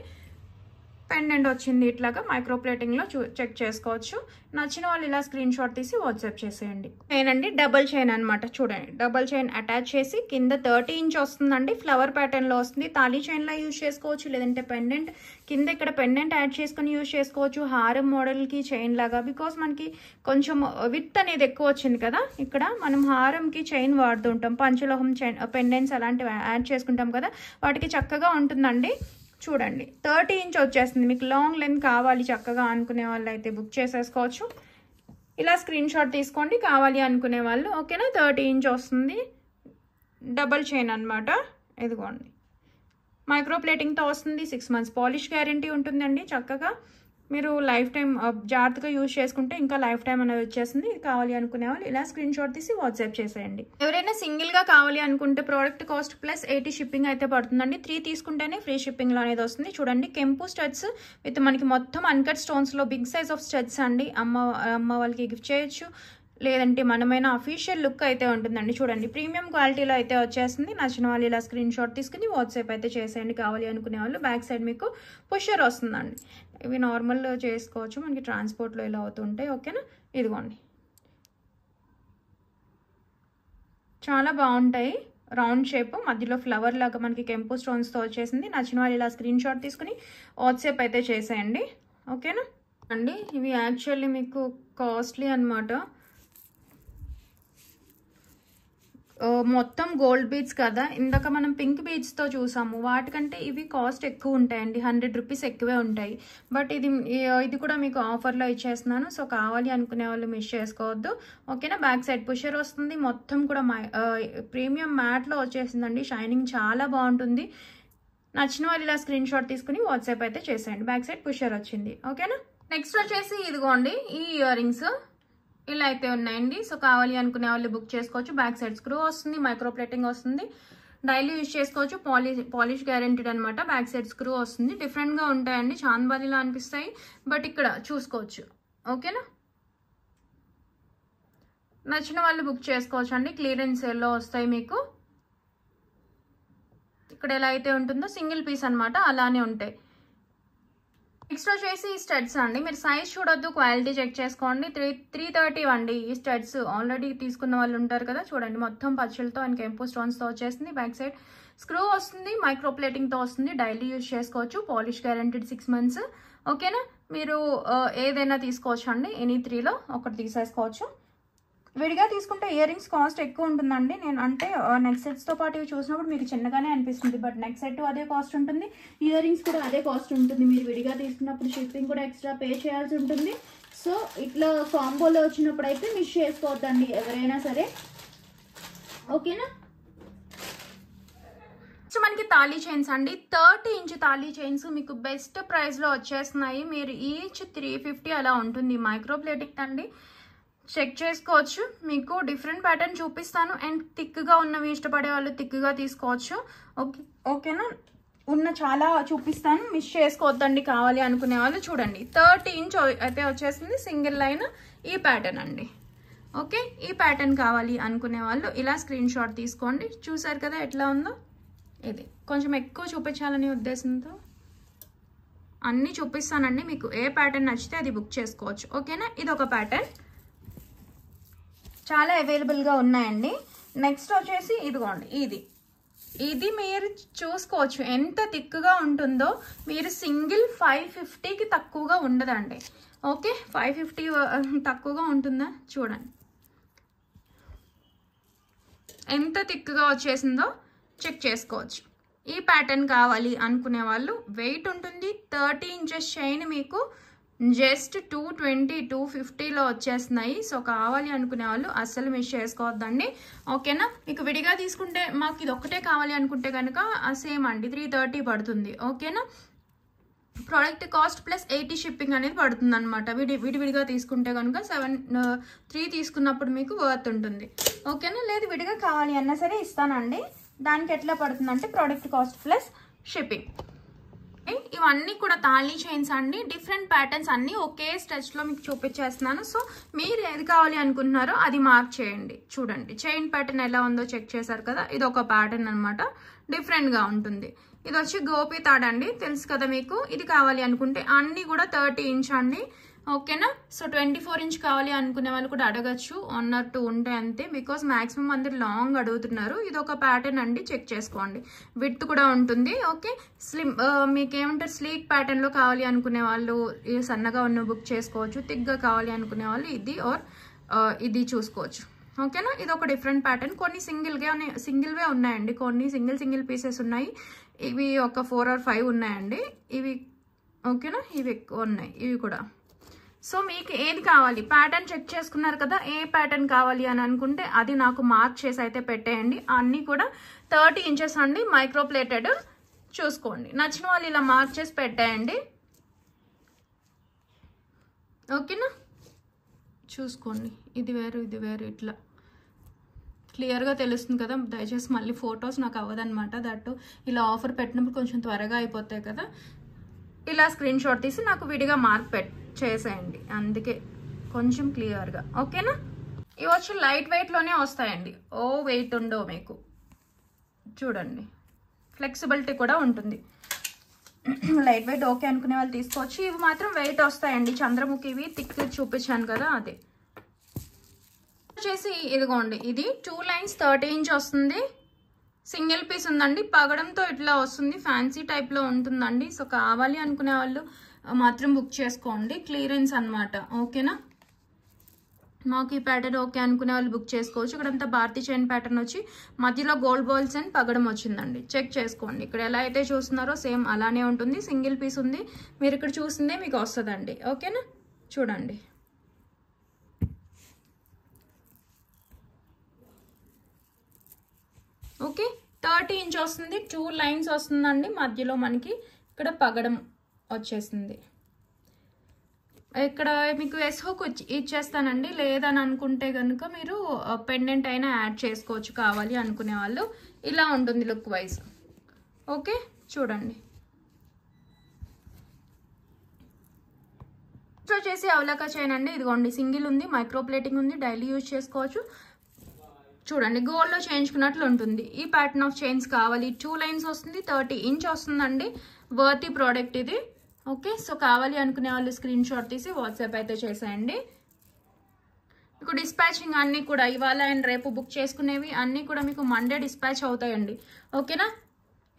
పెండెంట్ వచ్చింది ఇట్లాగా మైక్రోప్లేటింగ్లో చెక్ చేసుకోవచ్చు నచ్చిన వాళ్ళు ఇలా స్క్రీన్ షాట్ తీసి వాట్సాప్ చేసేయండి చైన్ అండి డబల్ చైన్ అనమాట చూడండి డబల్ చైన్ అటాచ్ చేసి కింద థర్టీ ఇంచ్ వస్తుందండి ఫ్లవర్ ప్యాటర్న్లో వస్తుంది తాళీ చైన్లా యూజ్ చేసుకోవచ్చు లేదంటే పెండెంట్ కింద ఇక్కడ పెండెంట్ యాడ్ చేసుకుని యూజ్ చేసుకోవచ్చు హారం మోడల్కి చైన్ లాగా బికాస్ మనకి కొంచెం విత్ అనేది ఎక్కువ వచ్చింది కదా ఇక్కడ మనం హారంకి చైన్ వాడుతుంటాం పంచలోహం చైన్ పెండెంట్స్ అలాంటివి యాడ్ చేసుకుంటాం కదా వాటికి చక్కగా ఉంటుందండి చూడండి థర్టీ ఇంచ్ వచ్చేస్తుంది మీకు లాంగ్ లెంత్ కావాలి చక్కగా అనుకునే వాళ్ళు అయితే బుక్ చేసేసుకోవచ్చు ఇలా స్క్రీన్ షాట్ తీసుకోండి కావాలి అనుకునే వాళ్ళు ఓకేనా థర్టీ ఇంచ్ వస్తుంది డబల్ చైన్ అనమాట ఇదిగోండి మైక్రో ప్లేటింగ్తో వస్తుంది సిక్స్ మంత్స్ పాలిష్ గ్యారంటీ ఉంటుందండి చక్కగా మీరు లైఫ్ టైం జాగ్రత్తగా యూజ్ చేసుకుంటే ఇంకా లైఫ్ టైం అనేది వచ్చేసింది కావాలి అనుకునే వాళ్ళు ఇలా స్క్రీన్ షాట్ తీసి వాట్సాప్ చేసేయండి ఎవరైనా సింగిల్గా కావాలి అనుకుంటే product cost plus eighty shipping అయితే పడుతుందండి త్రీ తీసుకుంటేనే ఫ్రీ లో అనేది వస్తుంది చూడండి కెంపు స్టడ్స్ విత్ మనకి మొత్తం అన్కట్ స్టోన్స్లో బిగ్ సైజ్ ఆఫ్ స్టడ్స్ అండి అమ్మ అమ్మ వాళ్ళకి గిఫ్ట్ చేయొచ్చు లేదంటే మనమైన అఫీషియల్ లుక్ అయితే ఉంటుందండి చూడండి ప్రీమియం క్వాలిటీలో అయితే వచ్చేస్తుంది నచ్చిన వాళ్ళు ఇలా స్క్రీన్ షాట్ తీసుకుని వాట్సాప్ అయితే చేసేయండి కావాలి అనుకునే వాళ్ళు బ్యాక్ సైడ్ మీకు పుషర్ వస్తుందండి ఇవి నార్మల్ చేసుకోవచ్చు మనకి ట్రాన్స్పోర్ట్లో ఇలా అవుతుంటాయి ఓకేనా ఇదిగోండి చాలా బాగుంటాయి రౌండ్ షేప్ మధ్యలో ఫ్లవర్ లాగా మనకి కెంపు స్టోన్స్తో వచ్చేసింది నచ్చిన వాళ్ళు ఇలా స్క్రీన్ షాట్ తీసుకుని వాట్సాప్ అయితే చేసేయండి ఓకేనా అండి ఇవి యాక్చువల్లీ మీకు కాస్ట్లీ అనమాట మొత్తం గోల్డ్ బీచ్ కదా ఇందాక మనం పింక్ బీచ్తో చూసాము వాటికంటే ఇవి కాస్ట్ ఎక్కువ ఉంటాయండి హండ్రెడ్ రూపీస్ ఎక్కువే ఉంటాయి బట్ ఇది ఇది కూడా మీకు ఆఫర్లో ఇచ్చేస్తున్నాను సో కావాలి అనుకునే వాళ్ళు మిస్ చేసుకోవద్దు ఓకేనా బ్యాక్ సైడ్ పుషర్ వస్తుంది మొత్తం కూడా ప్రీమియం మ్యాట్లో వచ్చేసిందండి షైనింగ్ చాలా బాగుంటుంది నచ్చిన వాళ్ళు ఇలా స్క్రీన్ షాట్ తీసుకుని వాట్సాప్ అయితే చేసేయండి బ్యాక్ సైడ్ పుషర్ వచ్చింది ఓకేనా నెక్స్ట్ వచ్చేసి ఇదిగోండి ఈ ఇయర్ రింగ్స్ ఇలా అయితే ఉన్నాయండి సో కావాలి అనుకునే వాళ్ళు బుక్ చేసుకోవచ్చు బ్యాక్ సైడ్ స్క్రూ వస్తుంది మైక్రో ప్లేటింగ్ వస్తుంది డైలీ యూజ్ చేసుకోవచ్చు పాలిష్ పాలిష్ గ్యారెంటీడ్ అనమాట బ్యాక్ సైడ్ స్క్రూ వస్తుంది డిఫరెంట్గా ఉంటాయండి చాందబాలిలా అనిపిస్తాయి బట్ ఇక్కడ చూసుకోవచ్చు ఓకేనా నచ్చిన వాళ్ళు బుక్ చేసుకోవచ్చు అండి క్లియరెన్స్ ఎల్లో వస్తాయి మీకు ఇక్కడ ఎలా అయితే ఉంటుందో సింగిల్ పీస్ అనమాట అలానే ఉంటాయి నెక్స్ట్ వచ్చేసి స్టడ్స్ అండి మీరు సైజ్ చూడొద్దు క్వాలిటీ చెక్ చేసుకోండి త్రీ త్రీ థర్టీ అండి ఈ స్టడ్స్ ఆల్రెడీ తీసుకున్న వాళ్ళు ఉంటారు కదా చూడండి మొత్తం పచ్చలతో అండ్ కెంపు స్టోన్స్తో వచ్చేసింది బ్యాక్ సైడ్ స్క్రూ వస్తుంది మైక్రో ప్లేటింగ్తో వస్తుంది డైలీ యూజ్ చేసుకోవచ్చు పాలిష్ గ్యారంటీడ్ సిక్స్ మంత్స్ ఓకేనా మీరు uh, ఏదైనా తీసుకోవచ్చు అండి ఎనీ త్రీలో ఒకటి తీసేసుకోవచ్చు విడిగా తీసుకుంటే ఇయర్ రింగ్స్ కాస్ట్ ఎక్కువ ఉంటుందండి నేను అంటే నెక్ సెట్స్తో పాటు ఇవి చూసినప్పుడు మీకు చిన్నగానే అనిపిస్తుంది బట్ నెక్ సెట్ అదే కాస్ట్ ఉంటుంది ఇయర్ రింగ్స్ కూడా అదే కాస్ట్ ఉంటుంది మీరు విడిగా తీసుకున్నప్పుడు షిప్పింగ్ కూడా ఎక్స్ట్రా పే చేయాల్సి ఉంటుంది సో ఇట్లా కాంబోలో వచ్చినప్పుడు అయితే మిస్ చేసుకోవద్దండి ఎవరైనా సరే ఓకేనా సో మనకి తాళీ చైన్స్ అండి థర్టీ ఇంచ్ తాళీ చైన్స్ మీకు బెస్ట్ ప్రైస్లో వచ్చేస్తున్నాయి మీరు ఈచ్ త్రీ ఫిఫ్టీ అలా ఉంటుంది మైక్రోప్లేటిక్ అండి చెక్ చేసుకోవచ్చు మీకు డిఫరెంట్ ప్యాటర్న్ చూపిస్తాను అండ్ థిక్గా ఉన్నవి ఇష్టపడే వాళ్ళు థిక్గా తీసుకోవచ్చు ఓకే ఓకేనా ఉన్న చాలా చూపిస్తాను మిస్ చేసుకోవద్దండి కావాలి అనుకునే వాళ్ళు చూడండి థర్టీ ఇంచ్ అయితే వచ్చేసింది సింగిల్ లైన్ ఈ ప్యాటర్న్ అండి ఓకే ఈ ప్యాటర్న్ కావాలి అనుకునే వాళ్ళు ఇలా స్క్రీన్ షాట్ తీసుకోండి చూసారు కదా ఎట్లా ఉందో ఇది కొంచెం ఎక్కువ చూపించాలనే ఉద్దేశంతో అన్నీ చూపిస్తానండి మీకు ఏ ప్యాటర్న్ నచ్చితే అది బుక్ చేసుకోవచ్చు ఓకేనా ఇది ఒక ప్యాటర్న్ చాలా అవైలబుల్గా ఉన్నాయండి నెక్స్ట్ వచ్చేసి ఇదిగోండి ఇది ఇది మీరు చూసుకోవచ్చు ఎంత థిక్గా ఉంటుందో మీరు సింగిల్ ఫైవ్ ఫిఫ్టీకి తక్కువగా ఉండదండి ఓకే ఫైవ్ ఫిఫ్టీ తక్కువగా ఉంటుందా చూడండి ఎంత థిక్గా వచ్చేసిందో చెక్ చేసుకోవచ్చు ఈ ప్యాటర్న్ కావాలి అనుకునే వాళ్ళు వెయిట్ ఉంటుంది థర్టీ ఇంచెస్ చైన్ మీకు జస్ట్ టూ ట్వంటీ టూ ఫిఫ్టీలో వచ్చేస్తున్నాయి సో కావాలి అనుకునే వాళ్ళు అస్సలు మిస్ చేసుకోవద్దండి ఓకేనా మీకు విడిగా తీసుకుంటే మాకు ఇది ఒక్కటే కావాలి అనుకుంటే కనుక సేమ్ అండి త్రీ థర్టీ పడుతుంది ఓకేనా product cost plus eighty shipping అనేది పడుతుంది అనమాట విడి విడివిడిగా తీసుకుంటే కనుక సెవెన్ త్రీ తీసుకున్నప్పుడు మీకు వర్త్ ఉంటుంది ఓకేనా లేదు విడిగా కావాలి అన్నా సరే ఇస్తానండి దానికి ఎట్లా పడుతుందంటే ప్రోడక్ట్ కాస్ట్ ప్లస్ షిప్పింగ్ ఇవన్నీ కూడా తాళీ చైన్స్ అండి డిఫరెంట్ ప్యాటర్న్స్ అన్నీ ఒకే స్ట్రెచ్లో మీకు చూపించేస్తున్నాను సో మీరు ఏది కావాలి అనుకుంటున్నారో అది మార్క్ చేయండి చూడండి చైన్ ప్యాటర్న్ ఎలా ఉందో చెక్ చేశారు కదా ఇది ఒక ప్యాటర్న్ అనమాట డిఫరెంట్గా ఉంటుంది ఇది వచ్చి గోపి తాడండి తెలుసు కదా మీకు ఇది కావాలి అనుకుంటే అన్నీ కూడా థర్టీ ఇంచ్ అండి ఓకేనా సో ట్వంటీ ఫోర్ ఇంచ్ కావాలి అనుకునే వాళ్ళు కూడా అడగచ్చు వన్ టూ ఉంటే అంతే బికాస్ మాక్సిమం అందరు లాంగ్ అడుగుతున్నారు ఇది ఒక ప్యాటర్న్ అండి చెక్ చేసుకోండి విత్ కూడా ఉంటుంది ఓకే స్లిమ్ మీకేమంటారు స్లీక్ ప్యాటర్న్లో కావాలి అనుకునే వాళ్ళు సన్నగా ఉన్న బుక్ చేసుకోవచ్చు తిగ్గా కావాలి అనుకునే వాళ్ళు ఇది ఆర్ ఇది చూసుకోవచ్చు ఓకేనా ఇది ఒక డిఫరెంట్ ప్యాటర్న్ కొన్ని సింగిల్గా సింగిల్వే ఉన్నాయండి కొన్ని సింగిల్ సింగిల్ పీసెస్ ఉన్నాయి ఇవి ఒక ఫోర్ ఆర్ ఫైవ్ ఉన్నాయండి ఇవి ఓకేనా ఇవి ఎక్కువ ఉన్నాయి ఇవి కూడా సో మీకు ఏది కావాలి ప్యాటర్న్ చెక్ చేసుకున్నారు కదా ఏ ప్యాటర్న్ కావాలి అని అనుకుంటే అది నాకు మార్క్ చేసి అయితే పెట్టేయండి అన్నీ కూడా థర్టీ ఇంచెస్ అండి మైక్రోప్లేటెడ్ చూసుకోండి నచ్చిన వాళ్ళు ఇలా మార్క్ చేసి పెట్టేయండి ఓకేనా చూసుకోండి ఇది వేరు ఇది వేరు ఇట్లా క్లియర్గా తెలుస్తుంది కదా దయచేసి మళ్ళీ ఫొటోస్ నాకు అవ్వదనమాట దట్టు ఇలా ఆఫర్ పెట్టినప్పుడు కొంచెం త్వరగా అయిపోతాయి కదా ఇలా స్క్రీన్ షాట్ తీసి నాకు విడిగా మార్క్ పెట్ చేసేయండి అందుకే కొంచెం క్లియర్గా ఓకేనా ఇవి వచ్చి లైట్ వెయిట్లోనే వస్తాయండి ఓ వెయిట్ ఉండో మీకు చూడండి ఫ్లెక్సిబిలిటీ కూడా ఉంటుంది లైట్ వెయిట్ ఓకే అనుకునే వాళ్ళు తీసుకోవచ్చు ఇవి మాత్రం వెయిట్ వస్తాయండి చంద్రముఖి ఇవి థిక్ చూపించాను కదా అదే వచ్చేసి ఇదిగోండి ఇది టూ లైన్స్ థర్టీ ఇంచ్ వస్తుంది సింగిల్ పీస్ ఉందండి పగడంతో ఇట్లా వస్తుంది ఫ్యాన్సీ టైప్లో ఉంటుందండి సో కావాలి అనుకునే వాళ్ళు మాత్రం బుక్ చేసుకోండి క్లియరెన్స్ అనమాట ఓకేనా మాకు ఈ ప్యాటర్న్ ఓకే అనుకునే వాళ్ళు బుక్ చేసుకోవచ్చు ఇక్కడంతా భారతీ చైన్ ప్యాటర్న్ వచ్చి మధ్యలో గోల్డ్ బాల్స్ అని పగడం వచ్చిందండి చెక్ చేసుకోండి ఇక్కడ ఎలా అయితే చూస్తున్నారో సేమ్ అలానే ఉంటుంది సింగిల్ పీస్ ఉంది మీరు ఇక్కడ చూసిందే మీకు వస్తుందండి ఓకేనా చూడండి ఓకే థర్టీ ఇంచ్ వస్తుంది టూ లైన్స్ వస్తుందండి మధ్యలో మనకి ఇక్కడ పగడం వచ్చేసింది ఇక్కడ మీకు ఎస్హోక్ ఇచ్చేస్తానండి లేదని అనుకుంటే కనుక మీరు పెండెంట్ అయినా యాడ్ చేసుకోవచ్చు కావాలి అనుకునే వాళ్ళు ఇలా ఉంటుంది లుక్ వైజ్ ఓకే చూడండి నెక్స్ట్ వచ్చేసి అవలక చైన్ అండి ఇదిగోండి సింగిల్ ఉంది మైక్రో ప్లేటింగ్ ఉంది డైలీ యూజ్ చేసుకోవచ్చు చూడండి గోల్డ్లో చేయించుకున్నట్లు ఉంటుంది ఈ ప్యాటర్న్ ఆఫ్ చైన్స్ కావాలి టూ లైన్స్ వస్తుంది థర్టీ ఇంచ్ వస్తుందండి వర్తి ప్రోడక్ట్ ఇది ఓకే సో కావాలి అనుకునే వాళ్ళు స్క్రీన్ షాట్ తీసి వాట్సాప్ అయితే చేసేయండి మీకు డిస్పాచింగ్ అన్నీ కూడా ఇవాళ అండ్ రేపు బుక్ చేసుకునేవి అన్నీ కూడా మీకు మండే డిస్పాచ్ అవుతాయండి ఓకేనా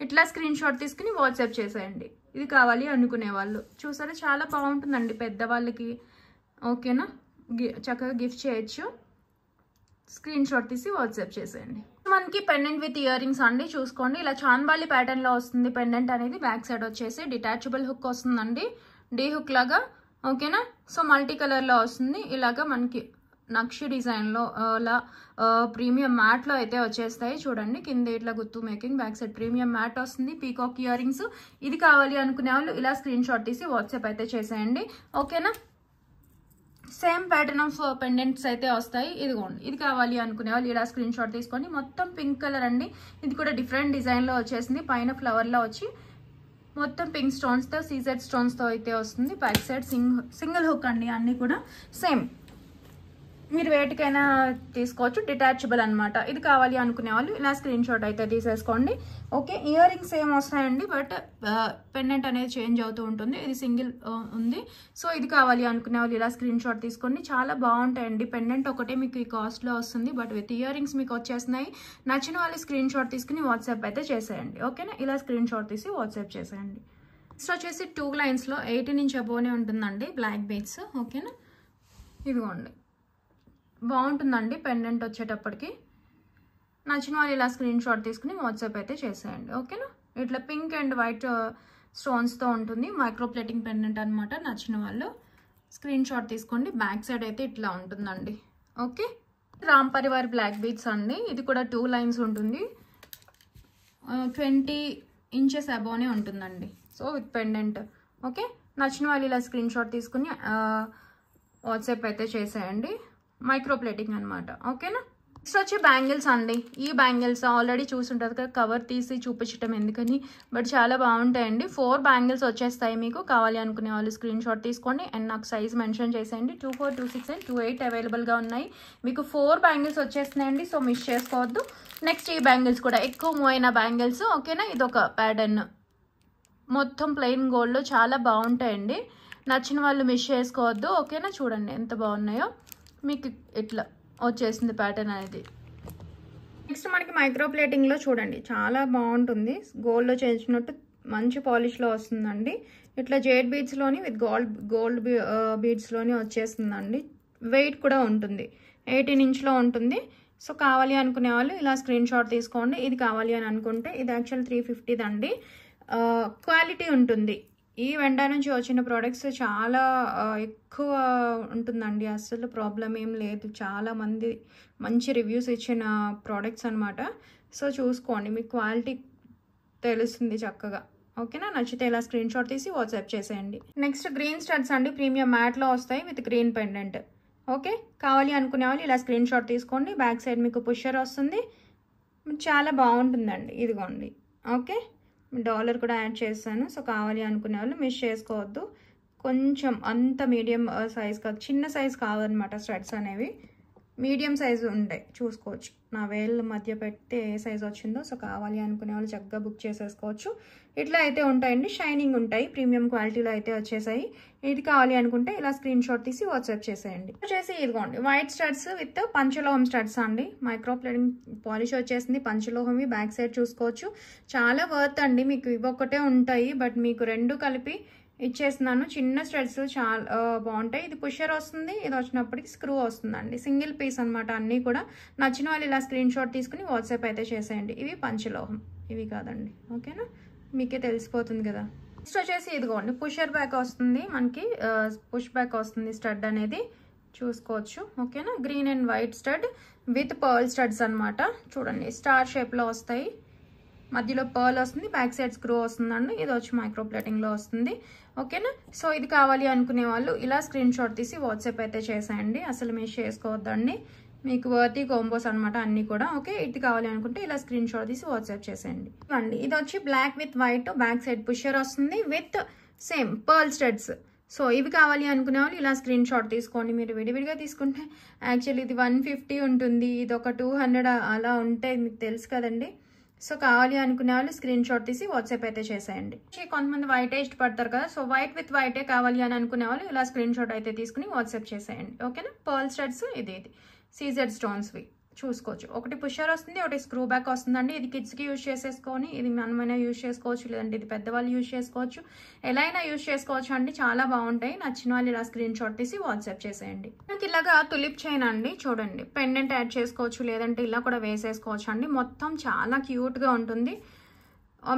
ఇట్లా స్క్రీన్ షాట్ తీసుకుని వాట్సాప్ చేసేయండి ఇది కావాలి అనుకునే వాళ్ళు చూసారా చాలా బాగుంటుందండి పెద్దవాళ్ళకి ఓకేనా చక్కగా గిఫ్ట్ చేయొచ్చు స్క్రీన్ షాట్ తీసి వాట్సాప్ చేసేయండి మనకి పెండెంట్ విత్ ఇయరింగ్స్ అండి చూసుకోండి ఇలా చాన్బాలి లో వస్తుంది పెండెంట్ అనేది బ్యాక్ సైడ్ వచ్చేసి డిటాచబుల్ హుక్ వస్తుందండి డీ హుక్ లాగా ఓకేనా సో మల్టీ కలర్లో వస్తుంది ఇలాగా మనకి నక్షి డిజైన్లో అలా ప్రీమియం మ్యాట్లో అయితే వచ్చేస్తాయి చూడండి కింద ఇట్లా గుత్తు making back side premium matte వస్తుంది పీకాక్ ఇయరింగ్స్ ఇది కావాలి అనుకునే వాళ్ళు ఇలా స్క్రీన్ షాట్ తీసి వాట్సాప్ అయితే చేసేయండి ఓకేనా సేమ్ ప్యాటర్న్ ఆఫ్ పెండెంట్స్ అయితే వస్తాయి ఇదిగోండి ఇది కావాలి అనుకునే వాళ్ళు ఇలా స్క్రీన్ షాట్ తీసుకోండి మొత్తం పింక్ కలర్ అండి ఇది కూడా డిఫరెంట్ డిజైన్లో వచ్చేసింది పైన ఫ్లవర్లో వచ్చి మొత్తం పింక్ స్టోన్స్తో సీజెడ్ స్టోన్స్తో అయితే వస్తుంది back side sing single hook అండి అన్నీ కూడా సేమ్ మీరు వేటికైనా తీసుకోవచ్చు డిటాచబుల్ అనమాట ఇది కావాలి అనుకునే వాళ్ళు ఇలా స్క్రీన్ షాట్ అయితే తీసేసుకోండి ఓకే ఇయర్ రింగ్స్ ఏం వస్తాయండి బట్ పెండెంట్ అనేది చేంజ్ అవుతూ ఉంటుంది ఇది సింగిల్ ఉంది సో ఇది కావాలి అనుకునే వాళ్ళు ఇలా స్క్రీన్ షాట్ తీసుకోండి చాలా బాగుంటాయండి పెండెంట్ ఒకటే మీకు ఈ కాస్ట్లో వస్తుంది బట్ విత్ ఇయర్ రింగ్స్ మీకు వచ్చేస్తున్నాయి నచ్చిన వాళ్ళు స్క్రీన్ షాట్ తీసుకుని వాట్సాప్ అయితే చేసేయండి ఓకేనా ఇలా స్క్రీన్ షాట్ తీసి వాట్సాప్ చేసేయండి నెక్స్ట్ వచ్చేసి టూ లైన్స్లో ఎయిటీన్ ఇంచ్ అబోనే ఉంటుందండి బ్లాక్ బీట్స్ ఓకేనా ఇదిగోండి బాగుంటుందండి పెండెంట్ వచ్చేటప్పటికి నచ్చిన వాళ్ళు ఇలా స్క్రీన్ షాట్ తీసుకుని వాట్సాప్ అయితే చేసేయండి ఓకేనా ఇట్లా పింక్ అండ్ వైట్ స్టోన్స్తో ఉంటుంది మైక్రో ప్లేటింగ్ పెండెంట్ అనమాట నచ్చిన వాళ్ళు స్క్రీన్ షాట్ తీసుకోండి బ్యాక్ సైడ్ అయితే ఇట్లా ఉంటుందండి okay Ram Parivar black beads అండి ఇది కూడా టూ లైన్స్ ఉంటుంది ట్వంటీ ఇంచెస్ అబోనే ఉంటుందండి సో విత్ పెండెంట్ ఓకే నచ్చిన వాళ్ళు ఇలా స్క్రీన్ షాట్ తీసుకుని వాట్సాప్ uh, అయితే చేసేయండి మైక్రోప్లేటింగ్ అనమాట ఓకేనా నెక్స్ట్ వచ్చి బ్యాంగిల్స్ అండి ఈ బ్యాంగిల్స్ ఆల్రెడీ చూసుంటుంది కదా కవర్ తీసి చూపించటం ఎందుకని బట్ చాలా బాగుంటాయండి ఫోర్ బ్యాంగిల్స్ వచ్చేస్తాయి మీకు కావాలి అనుకునే వాళ్ళు స్క్రీన్ షాట్ తీసుకోండి అండ్ నాకు సైజ్ మెన్షన్ చేసేయండి two four two six and two eight అవైలబుల్గా ఉన్నాయి మీకు ఫోర్ బ్యాంగిల్స్ వచ్చేస్తున్నాయండి సో మిస్ చేసుకోవద్దు నెక్స్ట్ ఈ బ్యాంగిల్స్ కూడా ఎక్కువ మూవ్ బ్యాంగిల్స్ ఓకేనా ఇది ఒక ప్యాటర్న్ మొత్తం ప్లెయిన్ గోల్డ్లో చాలా బాగుంటాయండి నచ్చిన వాళ్ళు మిస్ చేసుకోవద్దు ఓకేనా చూడండి ఎంత బాగున్నాయో మీకు ఇట్లా వచ్చేసింది ప్యాటర్న్ అనేది నెక్స్ట్ మనకి మైక్రో ప్లేటింగ్లో చూడండి చాలా బాగుంటుంది గోల్డ్లో చేయించినట్టు మంచి పాలిష్లో వస్తుందండి ఇట్లా జేడ్ బీడ్స్లోని విత్ గోల్డ్ గోల్డ్ బీడ్స్లోని వచ్చేస్తుందండి వెయిట్ కూడా ఉంటుంది ఎయిటీన్ ఇంచ్లో ఉంటుంది సో కావాలి అనుకునే వాళ్ళు ఇలా స్క్రీన్ షాట్ తీసుకోండి ఇది కావాలి అని అనుకుంటే ఇది యాక్చువల్ త్రీ ఫిఫ్టీది అండి క్వాలిటీ ఉంటుంది ఈ వెంట నుంచి వచ్చిన ప్రోడక్ట్స్ చాలా ఎక్కువ ఉంటుందండి అస్సలు ప్రాబ్లం ఏం లేదు చాలా మంది మంచి రివ్యూస్ ఇచ్చిన ప్రోడక్ట్స్ అనమాట సో చూసుకోండి మీ క్వాలిటీ తెలుస్తుంది చక్కగా ఓకేనా నచ్చితే ఇలా స్క్రీన్ షాట్ తీసి వాట్సాప్ చేసేయండి నెక్స్ట్ గ్రీన్ స్టడ్స్ అండి ప్రీమియం మ్యాట్లో వస్తాయి విత్ గ్రీన్ పెండెంట్ ఓకే కావాలి అనుకునే వాళ్ళు ఇలా స్క్రీన్ షాట్ తీసుకోండి బ్యాక్ సైడ్ మీకు పుషర్ వస్తుంది చాలా బాగుంటుందండి ఇదిగోండి ఓకే డాలర్ కూడా యాడ్ చేశాను సో కావాలి అనుకునే వాళ్ళు మిస్ చేసుకోవద్దు కొంచెం అంత మీడియం సైజ్ కాదు చిన్న సైజ్ కావాలన్నమాట స్టడ్స్ అనేవి మీడియం సైజు ఉంటాయి చూసుకోవచ్చు నా వేళ్ళ మధ్య పెడితే ఏ సైజు వచ్చిందో సో కావాలి అనుకునే వాళ్ళు చక్కగా బుక్ చేసేసుకోవచ్చు ఇట్లా అయితే ఉంటాయండి షైనింగ్ ఉంటాయి ప్రీమియం క్వాలిటీలో అయితే వచ్చేసాయి ఇది కావాలి అనుకుంటే ఇలా స్క్రీన్ షాట్ తీసి వాట్సాప్ చేసేయండి వచ్చేసి ఇదిగోండి వైట్ స్టడ్స్ విత్ పంచలోహం స్టడ్స్ అండి మైక్రో ప్లేడింగ్ పాలిష్ వచ్చేసింది పంచలోహం బ్యాక్ సైడ్ చూసుకోవచ్చు చాలా వర్త్ అండి మీకు ఇవి ఉంటాయి బట్ మీకు రెండు కలిపి ఇచ్చేస్తున్నాను చిన్న స్ట్రెడ్స్ చాలా బాగుంటాయి ఇది పుషర్ వస్తుంది ఇది వచ్చినప్పటికి స్క్రూ వస్తుందండి సింగిల్ పీస్ అనమాట అన్నీ కూడా నచ్చిన వాళ్ళు ఇలా స్క్రీన్ షాట్ తీసుకుని వాట్సాప్ అయితే చేసేయండి ఇవి పంచలోహం ఇవి కాదండి ఓకేనా మీకే తెలిసిపోతుంది కదా నెక్స్ట్ వచ్చేసి ఇదిగోండి పుషర్ బ్యాక్ వస్తుంది మనకి పుష్ బ్యాక్ వస్తుంది స్టడ్ అనేది చూసుకోవచ్చు ఓకేనా green and white stud with pearl studs అనమాట చూడండి స్టార్ షేప్లో వస్తాయి మధ్యలో పర్ల్ వస్తుంది బ్యాక్ సైడ్ స్క్రూ వస్తుందండి ఇది వచ్చి మైక్రో ప్లేటింగ్లో వస్తుంది ఓకేనా సో ఇది కావాలి అనుకునే వాళ్ళు ఇలా స్క్రీన్ షాట్ తీసి వాట్సాప్ అయితే చేసేయండి అసలు మీరు చేసుకోవద్దండి మీకు వర్తి కోంబోస్ అనమాట అన్ని కూడా ఓకే ఇది కావాలి అనుకుంటే ఇలా స్క్రీన్ షాట్ తీసి వాట్సాప్ చేసేయండి ఇవ్వండి ఇది వచ్చి black with white back side pusher వస్తుంది with same pearl studs so ఇవి కావాలి అనుకునే వాళ్ళు ఇలా స్క్రీన్ షాట్ తీసుకోండి మీరు విడివిడిగా తీసుకుంటే యాక్చువల్లీ ఇది వన్ ఫిఫ్టీ ఉంటుంది ఇది ఒక టూ హండ్రెడ్ అలా ఉంటే మీకు తెలుసు కదండి సో కావాలి అనుకునే వాళ్ళు స్క్రీన్ షాట్ తీసి వాట్సాప్ అయితే చేసేయండి కొంతమంది వైటే ఇష్టపడతారు కదా సో వైట్ విత్ వైటే కావాలి అని అనుకునే వాళ్ళు ఇలా స్క్రీన్ షాట్ అయితే తీసుకుని వాట్సాప్ చేసేయండి ఓకేనా పర్ల్ స్టడ్స్ ఇది ఇది సీజెడ్ స్టోన్స్వి చూసుకోవచ్చు ఒకటి పుషర్ వస్తుంది ఒకటి స్క్రూ బ్యాక్ వస్తుందండి ఇది కిడ్స్కి యూజ్ చేసేసుకొని ఇది మనమైనా యూజ్ చేసుకోవచ్చు లేదంటే ఇది పెద్దవాళ్ళు యూజ్ చేసుకోవచ్చు ఎలా అయినా యూజ్ చేసుకోవచ్చు అండి చాలా బాగుంటాయి నచ్చిన వాళ్ళు ఇలా స్క్రీన్ షాట్ తీసి వాట్సాప్ చేసేయండి మనకి ఇలాగా తులిప్ చైన్ అండి చూడండి పెండెంట్ యాడ్ చేసుకోవచ్చు లేదంటే ఇలా కూడా వేసేసుకోవచ్చు అండి మొత్తం చాలా క్యూట్గా ఉంటుంది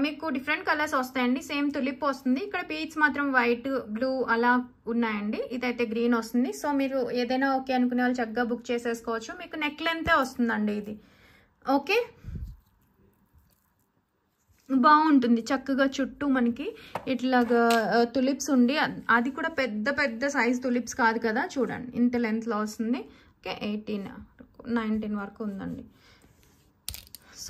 మీకు డిఫరెంట్ కలర్స్ వస్తాయండి సేమ్ తులిప్ వస్తుంది ఇక్కడ పీచ్ మాత్రం వైట్ బ్లూ అలా ఉన్నాయండి ఇదైతే గ్రీన్ వస్తుంది సో మీరు ఏదైనా ఓకే అనుకునే వాళ్ళు చక్కగా బుక్ చేసేసుకోవచ్చు మీకు నెక్ లెంతే వస్తుందండి ఇది ఓకే బాగుంటుంది చక్కగా చుట్టూ మనకి ఇట్లాగా తులిప్స్ ఉండి అది కూడా పెద్ద పెద్ద సైజ్ తులిప్స్ కాదు కదా చూడండి ఇంత లెంత్లో వస్తుంది ఓకే ఎయిటీన్ నైన్టీన్ వరకు ఉందండి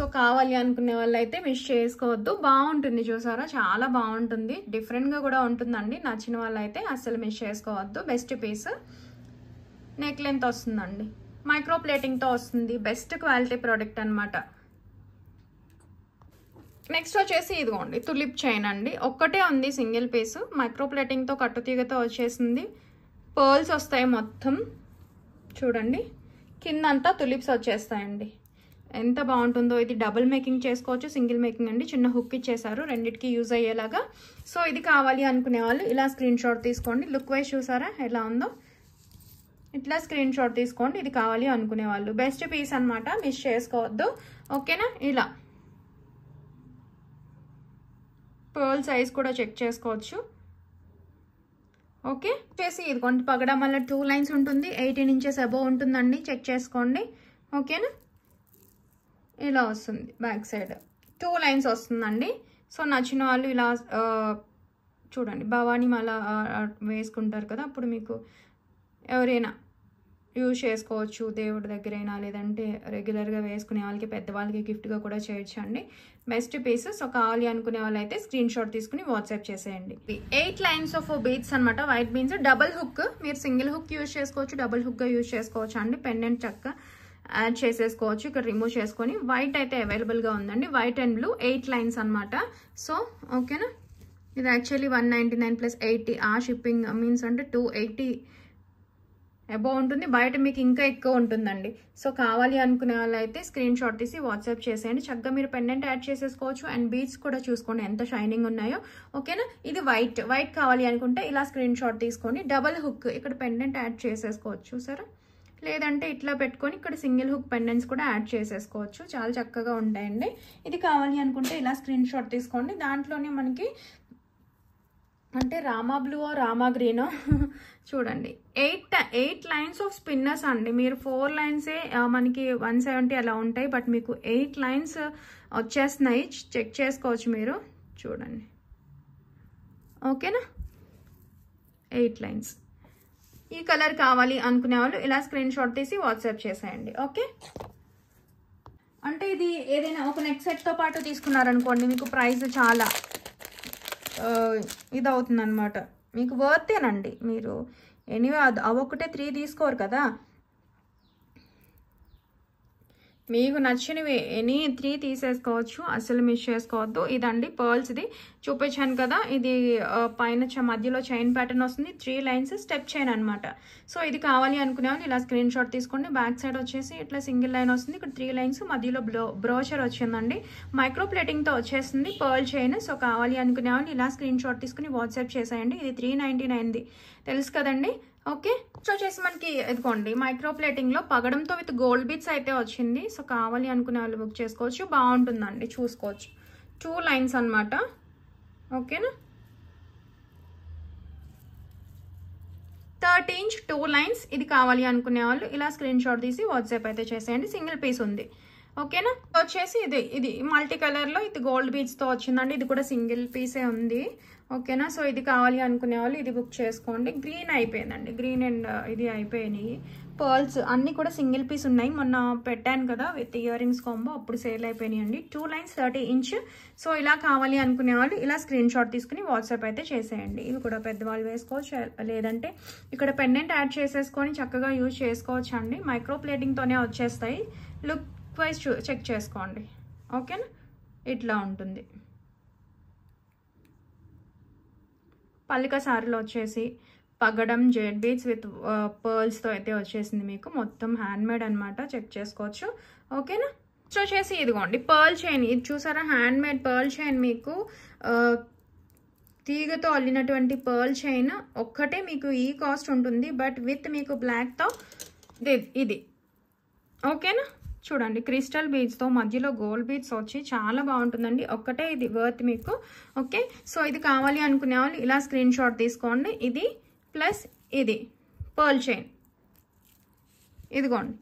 సో కావాలి అనుకునే వాళ్ళు అయితే మిస్ చేసుకోవద్దు బాగుంటుంది చూసారా చాలా బాగుంటుంది డిఫరెంట్గా కూడా ఉంటుందండి నచ్చిన వాళ్ళైతే అస్సలు మిస్ చేసుకోవద్దు బెస్ట్ పీస్ నెక్ లెంత్ వస్తుందండి మైక్రో ప్లేటింగ్తో వస్తుంది బెస్ట్ క్వాలిటీ ప్రోడక్ట్ అనమాట నెక్స్ట్ వచ్చేసి ఇదిగోండి తులిప్ చైన్ అండి ఒక్కటే ఉంది సింగిల్ పీస్ మైక్రో ప్లేటింగ్తో కట్టుతీగతో వచ్చేసింది పర్ల్స్ వస్తాయి మొత్తం చూడండి కిందంతా తులిప్స్ వచ్చేస్తాయండి ఎంత బాగుంటుందో ఇది డబుల్ మేకింగ్ చేసుకోవచ్చు సింగిల్ మేకింగ్ అండి చిన్న హుక్ ఇచ్చేసారు రెండింటికి యూజ్ అయ్యేలాగా సో ఇది కావాలి అనుకునే వాళ్ళు ఇలా స్క్రీన్ షాట్ తీసుకోండి లుక్ వైజ్ చూసారా ఎలా ఉందో ఇట్లా స్క్రీన్ షాట్ తీసుకోండి ఇది కావాలి అనుకునే వాళ్ళు బెస్ట్ పీస్ అనమాట మిస్ చేసుకోవద్దు ఓకేనా ఇలా పర్ల్ సైజ్ కూడా చెక్ చేసుకోవచ్చు ఓకే చేసి ఇది కొంత పగడం వల్ల టూ లైన్స్ ఉంటుంది ఎయిటీన్ ఇంచెస్ అబోవ్ ఉంటుందండి చెక్ చేసుకోండి ఓకేనా ఇలా వస్తుంది బ్యాక్ సైడ్ టూ లైన్స్ వస్తుందండి సో నచ్చిన వాళ్ళు ఇలా చూడండి భవానీ మాల వేసుకుంటారు కదా అప్పుడు మీకు ఎవరైనా యూజ్ చేసుకోవచ్చు దేవుడి దగ్గరైనా లేదంటే రెగ్యులర్గా వేసుకునే వాళ్ళకి పెద్దవాళ్ళకి గిఫ్ట్గా కూడా చేయొచ్చండి బెస్ట్ పీసెస్ ఒక ఆలి అనుకునే వాళ్ళైతే స్క్రీన్ షాట్ తీసుకుని వాట్సాప్ చేసేయండి ఎయిట్ లైన్స్ ఆఫ్ బీట్స్ అనమాట వైట్ బీన్స్ డబల్ హుక్ మీరు సింగిల్ హుక్ యూజ్ చేసుకోవచ్చు డబల్ హుక్గా యూజ్ చేసుకోవచ్చు అండి పెండెంట్ చక్క యాడ్ చేసేసుకోవచ్చు ఇక్కడ రిమూవ్ చేసుకొని వైట్ అయితే అవైలబుల్గా ఉందండి white and blue eight lines అనమాట సో ఓకేనా ఇది actually one ninety nine plus eighty uh shipping means అంటే టూ ఎయిటీ ఉంటుంది బయట మీకు ఇంకా ఎక్కువ ఉంటుందండి సో కావాలి అనుకునే వాళ్ళైతే స్క్రీన్ షాట్ తీసి వాట్సాప్ చేసేయండి చక్కగా మీరు పెండెంట్ యాడ్ చేసేసుకోవచ్చు అండ్ బీచ్ కూడా చూసుకోండి ఎంత షైనింగ్ ఉన్నాయో ఓకేనా ఇది వైట్ వైట్ కావాలి అనుకుంటే ఇలా స్క్రీన్ షాట్ తీసుకోండి డబల్ హుక్ ఇక్కడ పెండెంట్ యాడ్ చేసేసుకోవచ్చు సరే లేదంటే ఇట్లా పెట్టుకొని ఇక్కడ సింగిల్ హుక్ పెండెన్స్ కూడా యాడ్ చేసేసుకోవచ్చు చాలా చక్కగా ఉంటాయండి ఇది కావాలి అనుకుంటే ఇలా స్క్రీన్ షాట్ తీసుకోండి దాంట్లోనే మనకి అంటే రామా బ్లూ రామా గ్రీన్ *laughs* చూడండి eight eight lines of spinners అండి మీరు ఫోర్ లైన్సే మనకి వన్ సెవెంటీ అలా ఉంటాయి బట్ మీకు ఎయిట్ లైన్స్ వచ్చేస్తున్నాయి చెక్ చేసుకోవచ్చు మీరు చూడండి ఓకేనా ఎయిట్ లైన్స్ ఈ కలర్ కావాలి అనుకునే వాళ్ళు ఇలా స్క్రీన్ షాట్ తీసి వాట్సాప్ చేసేయండి ఓకే అంటే ఇది ఏదైనా ఒక నెక్ సెట్తో పాటు తీసుకున్నారనుకోండి మీకు ప్రైస్ చాలా అవుతుంది అనమాట మీకు వర్తేనండి మీరు ఎనీవే అది అవొకటే త్రీ తీసుకోరు కదా మీకు నచ్చినవి ఎనీ త్రీ తీసేసుకోవచ్చు అసలు మిస్ చేసుకోవద్దు ఇదండి పర్ల్స్ది చూపించాను కదా ఇది పైన మధ్యలో చైన్ ప్యాటర్న్ వస్తుంది త్రీ లైన్స్ స్టెప్ చైన్ అనమాట సో ఇది కావాలి అనుకునేవాళ్ళు ఇలా స్క్రీన్ షాట్ తీసుకోండి బ్యాక్ సైడ్ వచ్చేసి ఇట్లా సింగిల్ లైన్ వస్తుంది ఇక్కడ త్రీ లైన్స్ మధ్యలో బ్లో బ్రోచర్ వచ్చిందండి మైక్రో ప్లేటింగ్తో వచ్చేసింది పర్ల్ చైన్ సో కావాలి అనుకునేవాళ్ళు ఇలా స్క్రీన్ షాట్ తీసుకుని వాట్సాప్ చేసేయండి ఇది త్రీ నైంటీ తెలుసు కదండి ఓకే సో వచ్చేసి మనకి ఇదిగోండి మైక్రో లో పగడంతో విత్ గోల్డ్ బీట్స్ అయితే వచ్చింది సో కావాలి అనుకునే వాళ్ళు బుక్ చేసుకోవచ్చు బాగుంటుందండి చూసుకోవచ్చు టూ లైన్స్ అనమాట ఓకేనా థర్టీ ఇంచ్ టూ లైన్స్ ఇది కావాలి అనుకునే వాళ్ళు ఇలా స్క్రీన్ షాట్ తీసి వాట్సాప్ అయితే చేసేయండి సింగిల్ పీస్ ఉంది ఓకేనా వచ్చేసి ఇది ఇది మల్టీ కలర్లో ఇది గోల్డ్ బీచ్తో వచ్చిందండి ఇది కూడా సింగిల్ పీసే ఉంది ఓకేనా సో ఇది కావాలి అనుకునే వాళ్ళు ఇది బుక్ చేసుకోండి గ్రీన్ అయిపోయిందండి గ్రీన్ అండ్ ఇది అయిపోయినాయి పర్ల్స్ అన్నీ కూడా సింగిల్ పీస్ ఉన్నాయి మొన్న పెట్టాను కదా విత్ ఇయర్ రింగ్స్ కాంబో అప్పుడు సేల్ అయిపోయినాయి అండి two lines thirty inch so ఇలా కావాలి అనుకునే వాళ్ళు ఇలా స్క్రీన్ షాట్ తీసుకుని వాట్సాప్ అయితే చేసేయండి ఇవి కూడా పెద్దవాళ్ళు వేసుకోవచ్చు లేదంటే ఇక్కడ పెండెంట్ యాడ్ చేసేసుకొని చక్కగా యూజ్ చేసుకోవచ్చు అండి మైక్రో ప్లేటింగ్తోనే వచ్చేస్తాయి లుక్ క్లాక్ చూ చెక్ చేసుకోండి ఓకేనా ఇట్లా ఉంటుంది పల్లిక సారీలో వచ్చేసి పగడం జెడ్ బీట్స్ విత్ పర్ల్స్తో అయితే వచ్చేసింది మీకు మొత్తం హ్యాండ్ మేడ్ అనమాట చెక్ చేసుకోవచ్చు ఓకేనా నెక్స్ట్ వచ్చేసి ఇదిగోండి పర్ల్ చైన్ ఇది చూసారా హ్యాండ్ మేడ్ పర్ల్ చైన్ మీకు తీగతో అల్లినటువంటి పర్ల్ చైన్ ఒక్కటే మీకు ఈ కాస్ట్ ఉంటుంది బట్ విత్ మీకు బ్లాక్తో ఇది ఓకేనా చూడండి క్రిస్టల్ బీచ్తో మధ్యలో గోల్డ్ బీచ్స్ వచ్చి చాలా బాగుంటుందండి ఒక్కటే ఇది వర్త్ మీకు ఓకే సో ఇది కావాలి అనుకునే వాళ్ళు ఇలా స్క్రీన్ షాట్ తీసుకోండి ఇది ప్లస్ ఇది పర్ల్ చైన్ ఇదిగోండి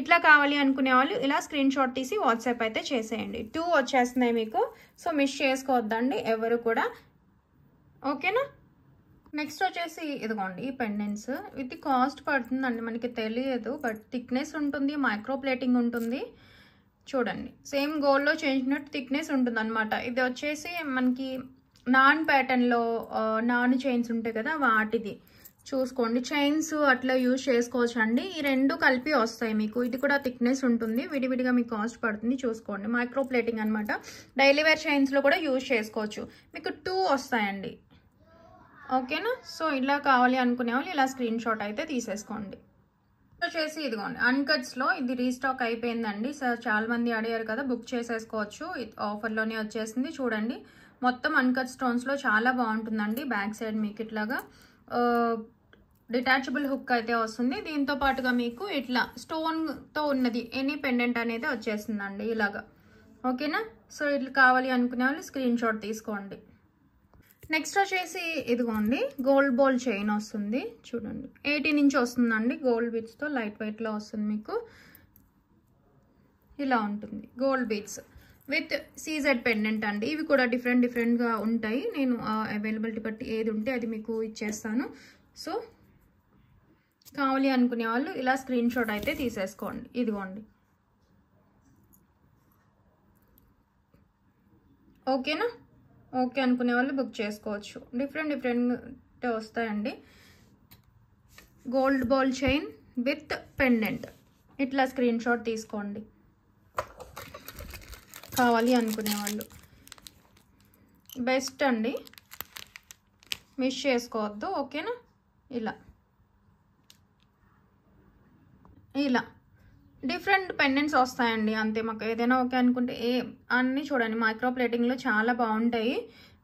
ఇట్లా కావాలి అనుకునే వాళ్ళు ఇలా స్క్రీన్ షాట్ తీసి వాట్సాప్ అయితే చేసేయండి టూ వచ్చేస్తున్నాయి మీకు సో మిస్ చేసుకోవద్దండి ఎవరు కూడా ఓకేనా నెక్స్ట్ వచ్చేసి ఇదిగోండి పెండెంట్స్ ఇది కాస్ట్ పడుతుందండి మనకి తెలియదు బట్ థిక్నెస్ ఉంటుంది మైక్రో ప్లేటింగ్ ఉంటుంది చూడండి సేమ్ గోల్డ్లో చేయించినట్టు థిక్నెస్ ఉంటుంది అనమాట ఇది వచ్చేసి మనకి నాన్ ప్యాటర్న్లో నాన్ చైన్స్ ఉంటాయి కదా వాటిది చూసుకోండి చైన్స్ అట్లా యూజ్ చేసుకోవచ్చు అండి ఈ రెండు కలిపి వస్తాయి మీకు ఇది కూడా థిక్నెస్ ఉంటుంది విడివిడిగా మీకు కాస్ట్ పడుతుంది చూసుకోండి మైక్రో ప్లేటింగ్ అనమాట డైలీ వేర్ చైన్స్లో కూడా యూజ్ చేసుకోవచ్చు మీకు టూ వస్తాయండి ఓకేనా సో ఇలా కావాలి అనుకునే వాళ్ళు ఇలా స్క్రీన్ షాట్ అయితే తీసేసుకోండి వచ్చేసి ఇదిగోండి అన్కట్స్లో ఇది రీస్టాక్ అయిపోయిందండి సార్ చాలామంది అడిగారు కదా బుక్ చేసేసుకోవచ్చు ఆఫర్లోనే వచ్చేసింది చూడండి మొత్తం అన్కట్ స్టోన్స్లో చాలా బాగుంటుందండి బ్యాక్ సైడ్ మీకు ఇట్లాగా డిటాచబుల్ హుక్ అయితే వస్తుంది దీంతో పాటుగా మీకు ఇట్లా స్టోన్తో ఉన్నది ఎనీ పెండెంట్ అనేది వచ్చేసిందండి ఇలాగా ఓకేనా సో ఇట్లా కావాలి అనుకునే వాళ్ళు స్క్రీన్ షాట్ తీసుకోండి నెక్స్ట్ వచ్చేసి ఇదిగోండి గోల్డ్ బోల్ చైన్ వస్తుంది చూడండి ఎయిటీన్ ఇంచ్ వస్తుందండి గోల్డ్ బీచ్తో లైట్ వెయిట్లో వస్తుంది మీకు ఇలా ఉంటుంది gold beads with CZ pendant అండి ఇవి కూడా డిఫరెంట్ డిఫరెంట్గా ఉంటాయి నేను అవైలబిలిటీ బట్టి ఏది ఉంటే అది మీకు ఇచ్చేస్తాను సో కావాలి అనుకునే వాళ్ళు ఇలా స్క్రీన్ షాట్ అయితే తీసేసుకోండి ఇదిగోండి ఓకేనా ఓకే అనుకునే వాళ్ళు బుక్ చేసుకోవచ్చు డిఫరెంట్ డిఫరెంట్ వస్తాయండి gold ball chain with pendant ఇట్లా స్క్రీన్ షాట్ తీసుకోండి కావాలి అనుకునే వాళ్ళు బెస్ట్ అండి మిస్ చేసుకోవద్దు ఓకేనా ఇలా ఇలా డిఫరెంట్ పెండెంట్స్ వస్తాయండి అంతే మాకు ఏదైనా ఓకే అనుకుంటే ఏ అన్నీ చూడండి మైక్రో ప్లేటింగ్లో చాలా బాగుంటాయి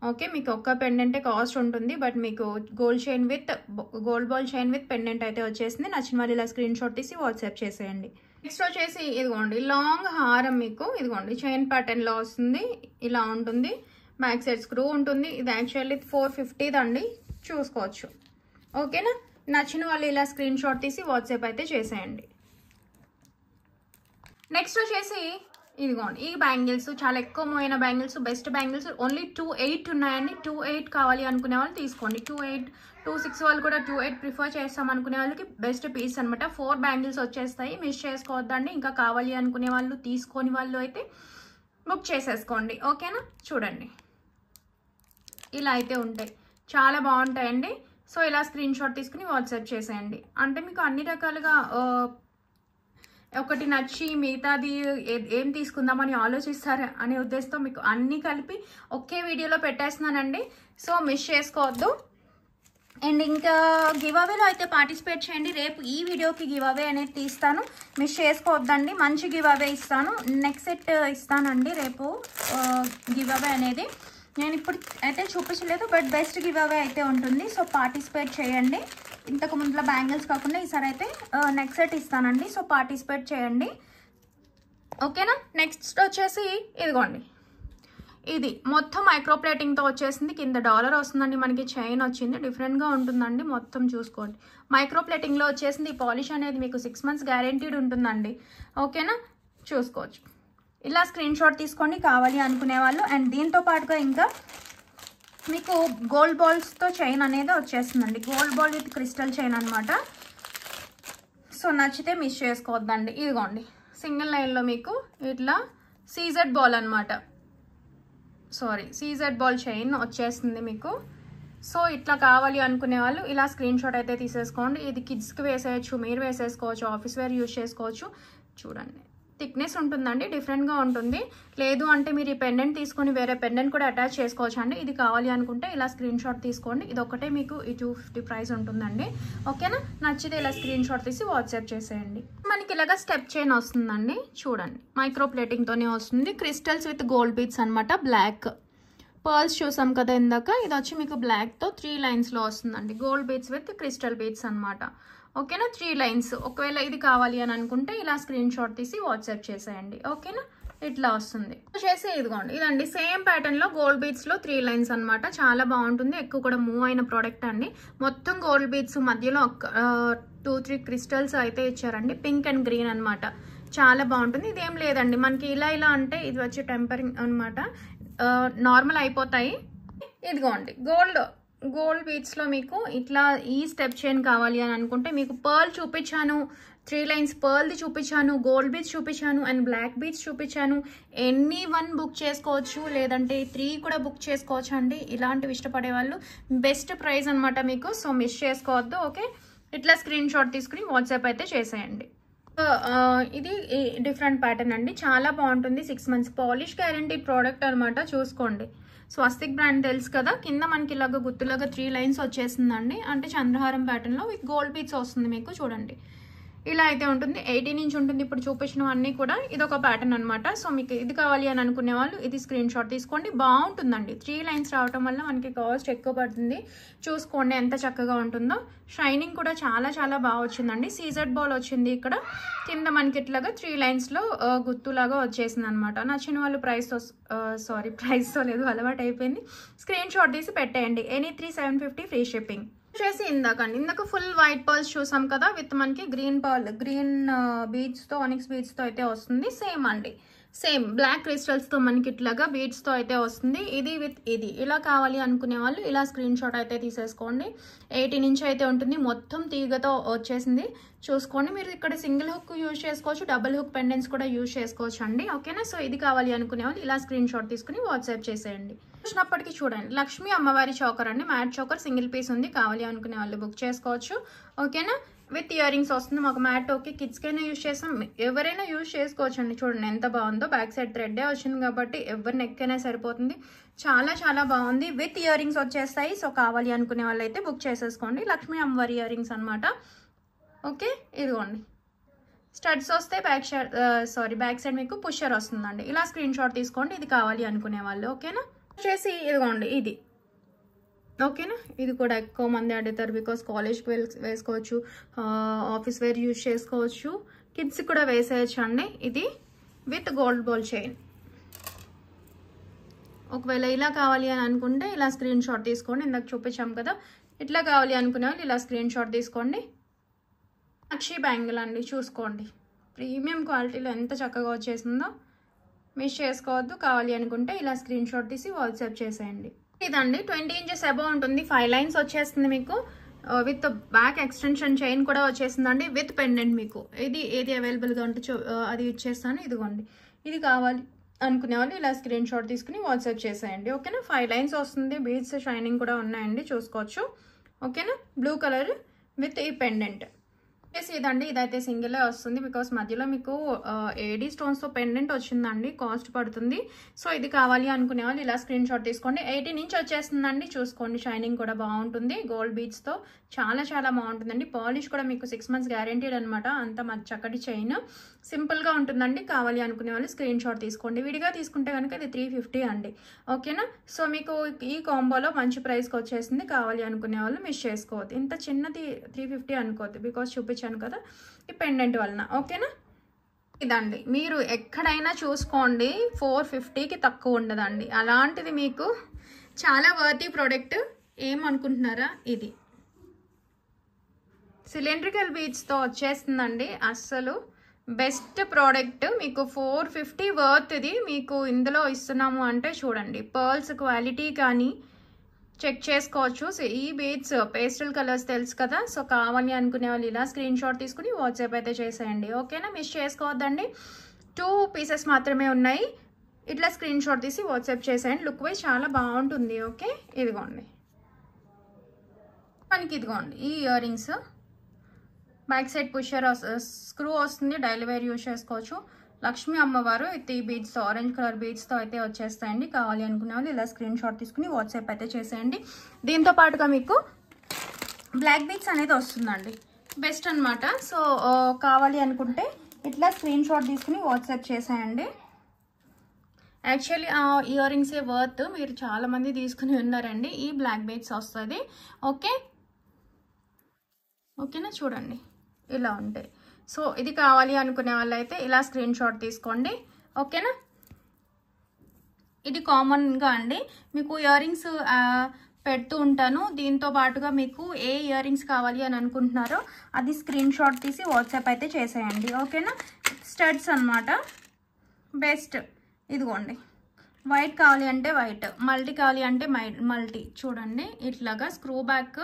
ఓకే మీకు ఒక్క పెండెంటే కాస్ట్ ఉంటుంది బట్ మీకు gold chain with gold ball chain with pendant అయితే వచ్చేసింది నచ్చిన వాళ్ళు ఇలా స్క్రీన్ షాట్ తీసి వాట్సాప్ చేసేయండి నెక్స్ట్ వచ్చేసి ఇదిగోండి లాంగ్ హారం మీకు ఇదిగోండి చైన్ ప్యాటర్న్లో వస్తుంది ఇలా ఉంటుంది బ్యాక్ సైడ్ స్క్రూ ఉంటుంది ఇది యాక్చువల్లీ ఫోర్ ఫిఫ్టీ అండి చూసుకోవచ్చు ఓకేనా నచ్చిన వాళ్ళు ఇలా స్క్రీన్ షాట్ తీసి వాట్సాప్ అయితే చేసేయండి నెక్స్ట్ వచ్చేసి ఇదిగోండి ఈ బ్యాంగిల్స్ చాలా ఎక్కువ మోయిన bangles best bangles only two eight ఉన్నాయండి టూ ఎయిట్ కావాలి అనుకునే వాళ్ళు తీసుకోండి టూ ఎయిట్ టూ సిక్స్ వాళ్ళు కూడా టూ ఎయిట్ ప్రిఫర్ చేస్తాం అనుకునే వాళ్ళకి బెస్ట్ పీస్ అనమాట ఫోర్ బ్యాంగిల్స్ వచ్చేస్తాయి మిస్ చేసుకోవద్దండి ఇంకా కావాలి అనుకునే వాళ్ళు తీసుకొని వాళ్ళు అయితే బుక్ చేసేసుకోండి ఓకేనా చూడండి ఇలా అయితే ఉంటాయి చాలా బాగుంటాయండి సో ఇలా స్క్రీన్ షాట్ తీసుకుని వాట్సాప్ చేసేయండి అంటే మీకు అన్ని రకాలుగా uh, ఒకటి నచ్చి మిగతాది ఏం తీసుకుందామని ఆలోచిస్తారు అనే ఉద్దేశంతో మీకు అన్నీ కలిపి ఒకే వీడియోలో పెట్టేస్తున్నానండి సో మిస్ చేసుకోవద్దు అండ్ ఇంకా గివ్ అవేలో అయితే పార్టిసిపేట్ చేయండి రేపు ఈ వీడియోకి గివ్ అవే అనేది తీస్తాను మిస్ చేసుకోవద్దండి మంచి గివ్ అవే ఇస్తాను నెక్స్ట్ సెట్ ఇస్తానండి రేపు గివ్ అవే అనేది నేను ఇప్పుడు అయితే చూపించలేదు బట్ బెస్ట్ గివ్ అవే అయితే ఉంటుంది సో పార్టిసిపేట్ చేయండి ఇంతకు ముందులో బ్యాంగిల్స్ కాకుండా ఈసారి అయితే నెక్స్ట్ సెట్ ఇస్తానండి సో పార్టిసిపేట్ చేయండి ఓకేనా నెక్స్ట్ వచ్చేసి ఇదిగోండి ఇది మొత్తం మైక్రోప్లేటింగ్తో వచ్చేసింది కింద డాలర్ వస్తుందండి మనకి చైన్ వచ్చింది డిఫరెంట్గా ఉంటుందండి మొత్తం చూసుకోండి మైక్రోప్లేటింగ్లో వచ్చేసింది ఈ పాలిష్ అనేది మీకు సిక్స్ మంత్స్ గ్యారెంటీడ్ ఉంటుందండి ఓకేనా చూసుకోవచ్చు ఇలా స్క్రీన్ షాట్ తీసుకోండి కావాలి అనుకునే వాళ్ళు అండ్ దీంతో పాటుగా ఇంకా మీకు గోల్డ్ బాల్స్తో చైన్ అనేది వచ్చేస్తుందండి gold ball with crystal chain అనమాట సో నచ్చితే మిస్ చేసుకోవద్దండి ఇదిగోండి సింగిల్ లైన్లో మీకు ఇట్లా సీజెడ్ బాల్ అనమాట సారీ సీజెడ్ బాల్ చైన్ వచ్చేస్తుంది మీకు సో ఇట్లా కావాలి అనుకునే వాళ్ళు ఇలా స్క్రీన్ షాట్ అయితే తీసేసుకోండి ఇది కిడ్స్కి వేసేయచ్చు మీరు వేసేసుకోవచ్చు ఆఫీస్ వేర్ యూజ్ చేసుకోవచ్చు చూడండి థిక్నెస్ ఉంటుందండి డిఫరెంట్గా ఉంటుంది లేదు అంటే మీరు ఈ పెండెంట్ తీసుకొని వేరే పెండెంట్ కూడా అటాచ్ చేసుకోవచ్చు అండి ఇది కావాలి అనుకుంటే ఇలా స్క్రీన్ షాట్ తీసుకోండి ఇది ఒకటే మీకు ఈ టూ ఫిఫ్టీ ప్రైస్ ఉంటుందండి ఓకేనా నచ్చితే ఇలా స్క్రీన్ షాట్ తీసి వాట్సాప్ చేసేయండి మనకి ఇలాగ స్టెప్ చైన్ వస్తుందండి చూడండి మైక్రో ప్లేటింగ్తోనే వస్తుంది క్రిస్టల్స్ విత్ గోల్డ్ బీట్స్ అనమాట బ్లాక్ పర్ల్స్ చూసాం కదా ఇందాక ఇది వచ్చి మీకు బ్లాక్తో త్రీ లైన్స్లో వస్తుందండి gold beads with crystal beads అనమాట ఓకేనా త్రీ లైన్స్ ఒకవేళ ఇది కావాలి అని అనుకుంటే ఇలా స్క్రీన్ షాట్ తీసి వాట్సాప్ చేసేయండి ఓకేనా ఇట్లా వస్తుంది చేసే ఇదిగోండి ఇదండి సేమ్ ప్యాటర్న్ లో గోల్డ్ బీట్స్ లో త్రీ లైన్స్ అనమాట చాలా బాగుంటుంది ఎక్కువ కూడా మూవ్ అయిన ప్రోడక్ట్ అండి మొత్తం గోల్డ్ బీట్స్ మధ్యలో ఒక టూ త్రీ క్రిస్టల్స్ అయితే ఇచ్చారండి పింక్ అండ్ గ్రీన్ అనమాట చాలా బాగుంటుంది ఇదేం లేదండి మనకి ఇలా ఇలా అంటే ఇది వచ్చి టెంపరింగ్ అనమాట నార్మల్ అయిపోతాయి ఇదిగోండి గోల్డ్ గోల్డ్ బీట్స్లో మీకు ఇట్లా ఈ స్టెప్ చైన్ కావాలి అని అనుకుంటే మీకు పర్ల్ చూపించాను త్రీ లైన్స్ పర్ల్ది చూపించాను గోల్డ్ బీట్స్ చూపించాను అండ్ బ్లాక్ బీట్స్ చూపించాను ఎన్ని వన్ బుక్ చేసుకోవచ్చు లేదంటే త్రీ కూడా బుక్ చేసుకోవచ్చు అండి ఇలాంటివి ఇష్టపడే వాళ్ళు బెస్ట్ ప్రైజ్ అనమాట మీకు సో మిస్ చేసుకోవద్దు ఓకే ఇట్లా స్క్రీన్ షాట్ తీసుకుని వాట్సాప్ అయితే చేసేయండి ఇది డిఫరెంట్ ప్యాటర్న్ అండి చాలా బాగుంటుంది six months polish guarantee product అనమాట చూసుకోండి స్వస్తిక్ బ్రాండ్ తెలుసు కదా కింద మనకి ఇలాగ గుర్తులాగా త్రీ లైన్స్ వచ్చేసిందండి అంటే చంద్రహారం ప్యాటర్న్లో గోల్డ్ బీట్స్ వస్తుంది మీకు చూడండి ఇలా అయితే ఉంటుంది ఎయిటీన్ ఇంచ్ ఉంటుంది ఇప్పుడు చూపించినవన్నీ కూడా ఇది ఒక ప్యాటర్న్ అనమాట సో మీకు ఇది కావాలి అని అనుకునే వాళ్ళు ఇది స్క్రీన్ షాట్ తీసుకోండి బాగుంటుందండి త్రీ లైన్స్ రావటం వల్ల మనకి కాస్ట్ ఎక్కువ పడుతుంది చూసుకోండి ఎంత చక్కగా ఉంటుందో షైనింగ్ కూడా చాలా చాలా బాగా వచ్చిందండి సీజర్ బాల్ వచ్చింది ఇక్కడ కింద మనకి ఇట్లాగా త్రీ లైన్స్లో గుర్తులాగా వచ్చేసింది అనమాట నచ్చిన వాళ్ళు ప్రైస్ సారీ ప్రైస్తో లేదు అలవాటు అయిపోయింది స్క్రీన్ షాట్ తీసి పెట్టేయండి any three seven fifty free shipping వచ్చేసి ఇందాక అండి ఇందాక ఫుల్ వైట్ పర్ల్స్ చూసాం కదా విత్ మనకి గ్రీన్ పర్ల్ గ్రీన్ బీచ్తో ఆనిక్స్ బీచ్తో అయితే వస్తుంది సేమ్ అండి సేమ్ బ్లాక్ క్రిస్టల్స్తో మనకి ఇట్లాగా బీడ్స్తో అయితే వస్తుంది ఇది విత్ ఇది ఇలా కావాలి అనుకునే వాళ్ళు ఇలా స్క్రీన్ షాట్ అయితే తీసేసుకోండి ఎయిటీన్ ఇంచ్ అయితే ఉంటుంది మొత్తం తీగతో వచ్చేసింది చూసుకోండి మీరు ఇక్కడ సింగిల్ హుక్ యూజ్ చేసుకోవచ్చు డబుల్ హుక్ పెండెన్స్ కూడా యూజ్ చేసుకోవచ్చు అండి ఓకేనా సో ఇది కావాలి అనుకునే వాళ్ళు ఇలా స్క్రీన్ షాట్ తీసుకుని వాట్సాప్ చేసేయండి వచ్చినప్పటికీ చూడండి లక్ష్మీ అమ్మవారి చౌకర్ అండి మ్యాట్ చౌకర్ సింగిల్ పీస్ ఉంది కావాలి అనుకునే వాళ్ళు బుక్ చేసుకోవచ్చు ఓకేనా విత్ ఇయర్ రింగ్స్ వస్తుంది మాకు మ్యాటోకి కిడ్స్కైనా యూజ్ చేస్తాం ఎవరైనా యూజ్ చేసుకోవచ్చండి చూడండి ఎంత బాగుందో బ్యాక్ సైడ్ థ్రెడ్డే వచ్చింది కాబట్టి ఎవరి అయినా సరిపోతుంది చాలా చాలా బాగుంది విత్ ఇయర్ రింగ్స్ వచ్చేస్తాయి సో కావాలి అనుకునే వాళ్ళైతే బుక్ చేసేసుకోండి లక్ష్మీ అమ్మవారి ఇయర్ రింగ్స్ అనమాట ఓకే ఇదిగోండి స్టడ్స్ వస్తే back side sorry back side మీకు పుషర్ వస్తుందండి ఇలా స్క్రీన్ షాట్ తీసుకోండి ఇది కావాలి అనుకునే వాళ్ళు ఓకేనా చేసి ఇదిగోండి ఇది ఓకేనా ఇది కూడా ఎక్కువ మంది అడుగుతారు బికాస్ కాలేజ్కి వేసుకోవచ్చు ఆఫీస్ వేర్ యూజ్ చేసుకోవచ్చు కిడ్స్కి కూడా వేసేయచ్చు అండి ఇది విత్ గోల్డ్ బాల్ చైన్ ఒకవేళ ఇలా కావాలి అని అనుకుంటే ఇలా స్క్రీన్ షాట్ తీసుకోండి ఇందాక చూపించాం కదా ఇట్లా కావాలి అనుకునే వాళ్ళు ఇలా స్క్రీన్ షాట్ తీసుకోండి అక్షి బ్యాంగిల్ అండి చూసుకోండి ప్రీమియం క్వాలిటీలో ఎంత చక్కగా వచ్చేసిందో మిస్ చేసుకోవద్దు కావాలి అనుకుంటే ఇలా స్క్రీన్ షాట్ తీసి వాట్సాప్ చేసేయండి ఇదండి ట్వంటీ ఇంచెస్ అబౌవ్ ఉంటుంది ఫైవ్ లైన్స్ వచ్చేస్తుంది మీకు విత్ బ్యాక్ ఎక్స్టెన్షన్ చైన్ కూడా వచ్చేసిందండి విత్ పెండెంట్ మీకు ఇది ఏది అవైలబుల్గా ఉంటే అది ఇచ్చేస్తాను ఇదిగోండి ఇది కావాలి అనుకునే వాళ్ళు ఇలా స్క్రీన్ షాట్ తీసుకుని వాట్సాప్ చేసేయండి ఓకేనా ఫైవ్ లైన్స్ వస్తుంది బీడ్స్ షైనింగ్ కూడా ఉన్నాయండి చూసుకోవచ్చు ఓకేనా బ్లూ కలర్ విత్ ఈ పెండెంట్ వచ్చేసి ఇదండి ఇదైతే సింగిలే వస్తుంది బికాస్ మధ్యలో మీకు ఏడీ స్టోన్స్తో పెండెంట్ వచ్చిందండి కాస్ట్ పడుతుంది సో ఇది కావాలి అనుకునే వాళ్ళు ఇలా స్క్రీన్ షాట్ తీసుకోండి ఎయిటీ నుంచి వచ్చేస్తుందండి చూసుకోండి షైనింగ్ కూడా బాగుంటుంది గోల్డ్ తో చాలా చాలా బాగుంటుందండి పాలిష్ కూడా మీకు సిక్స్ మంత్స్ గ్యారంటీడ్ అనమాట అంత మంచి చక్కటి చైన్ సింపుల్గా ఉంటుందండి కావాలి అనుకునే వాళ్ళు స్క్రీన్ షాట్ తీసుకోండి విడిగా తీసుకుంటే కనుక ఇది త్రీ ఫిఫ్టీ అండి ఓకేనా సో మీకు ఈ కాంబోలో మంచి ప్రైస్కి వచ్చేసింది కావాలి అనుకునే వాళ్ళు మిస్ చేసుకోవద్దు ఇంత చిన్నది త్రీ ఫిఫ్టీ అనుకోవద్దు బికాస్ చూపించాను చూపించాను కదా ఈ పెండెంట్ వలన ఓకేనా ఇదండి మీరు ఎక్కడైనా చూసుకోండి ఫోర్ ఫిఫ్టీకి తక్కువ ఉండదండి అలాంటిది మీకు చాలా వర్తీ ప్రోడక్ట్ ఏమనుకుంటున్నారా ఇది సిలిండ్రికల్ బీచ్తో వచ్చేస్తుందండి అస్సలు బెస్ట్ ప్రోడక్ట్ మీకు ఫోర్ ఫిఫ్టీ వర్త్ది మీకు ఇందులో ఇస్తున్నాము అంటే చూడండి పర్ల్స్ క్వాలిటీ కానీ చెక్ చేసుకోవచ్చు సో ఈ బీడ్స్ పేస్టల్ కలర్స్ తెలుసు కదా సో కావాలి అనుకునే వాళ్ళు ఇలా స్క్రీన్ షాట్ తీసుకుని వాట్సాప్ అయితే చేసేయండి ఓకేనా మిస్ చేసుకోవద్దండి టూ పీసెస్ మాత్రమే ఉన్నాయి ఇట్లా స్క్రీన్ షాట్ తీసి వాట్సాప్ చేసేయండి లుక్ వైజ్ చాలా బాగుంటుంది ఓకే ఇదిగోండి మనకి ఇదిగోండి ఈ earrings back side pusher screw వస్తుంది డైలీ వేర్ యూజ్ చేసుకోవచ్చు లక్ష్మి అమ్మవారు అయితే ఈ బీడ్స్ ఆరెంజ్ కలర్ బీడ్స్తో అయితే వచ్చేస్తాయండి కావాలి అనుకునే వాళ్ళు ఇలా స్క్రీన్ షాట్ తీసుకుని వాట్సాప్ అయితే చేసేయండి దీంతో పాటుగా మీకు బ్లాక్ బీడ్స్ అనేది వస్తుందండి బెస్ట్ అనమాట సో కావాలి అనుకుంటే ఇట్లా స్క్రీన్ షాట్ తీసుకుని వాట్సాప్ చేసేయండి యాక్చువల్లీ ఆ ఇయర్ వర్త్ మీరు చాలామంది తీసుకుని ఉన్నారండి ఈ బ్లాక్ బీడ్స్ వస్తుంది ఓకే ఓకేనా చూడండి ఇలా ఉంటాయి సో ఇది కావాలి అనుకునే వాళ్ళైతే ఇలా స్క్రీన్ షాట్ తీసుకోండి ఓకేనా ఇది కామన్గా అండి మీకు ఇయర్ రింగ్స్ పెడుతూ ఉంటాను దీంతో పాటుగా మీకు ఏ ఇయర్ రింగ్స్ కావాలి అని అనుకుంటున్నారో అది స్క్రీన్ షాట్ తీసి వాట్సాప్ అయితే చేసేయండి ఓకేనా స్టడ్స్ అనమాట బెస్ట్ ఇదిగోండి వైట్ కావాలి అంటే వైట్ మల్టీ కావాలి అంటే మల్టీ చూడండి ఇట్లాగా స్క్రూ బ్యాక్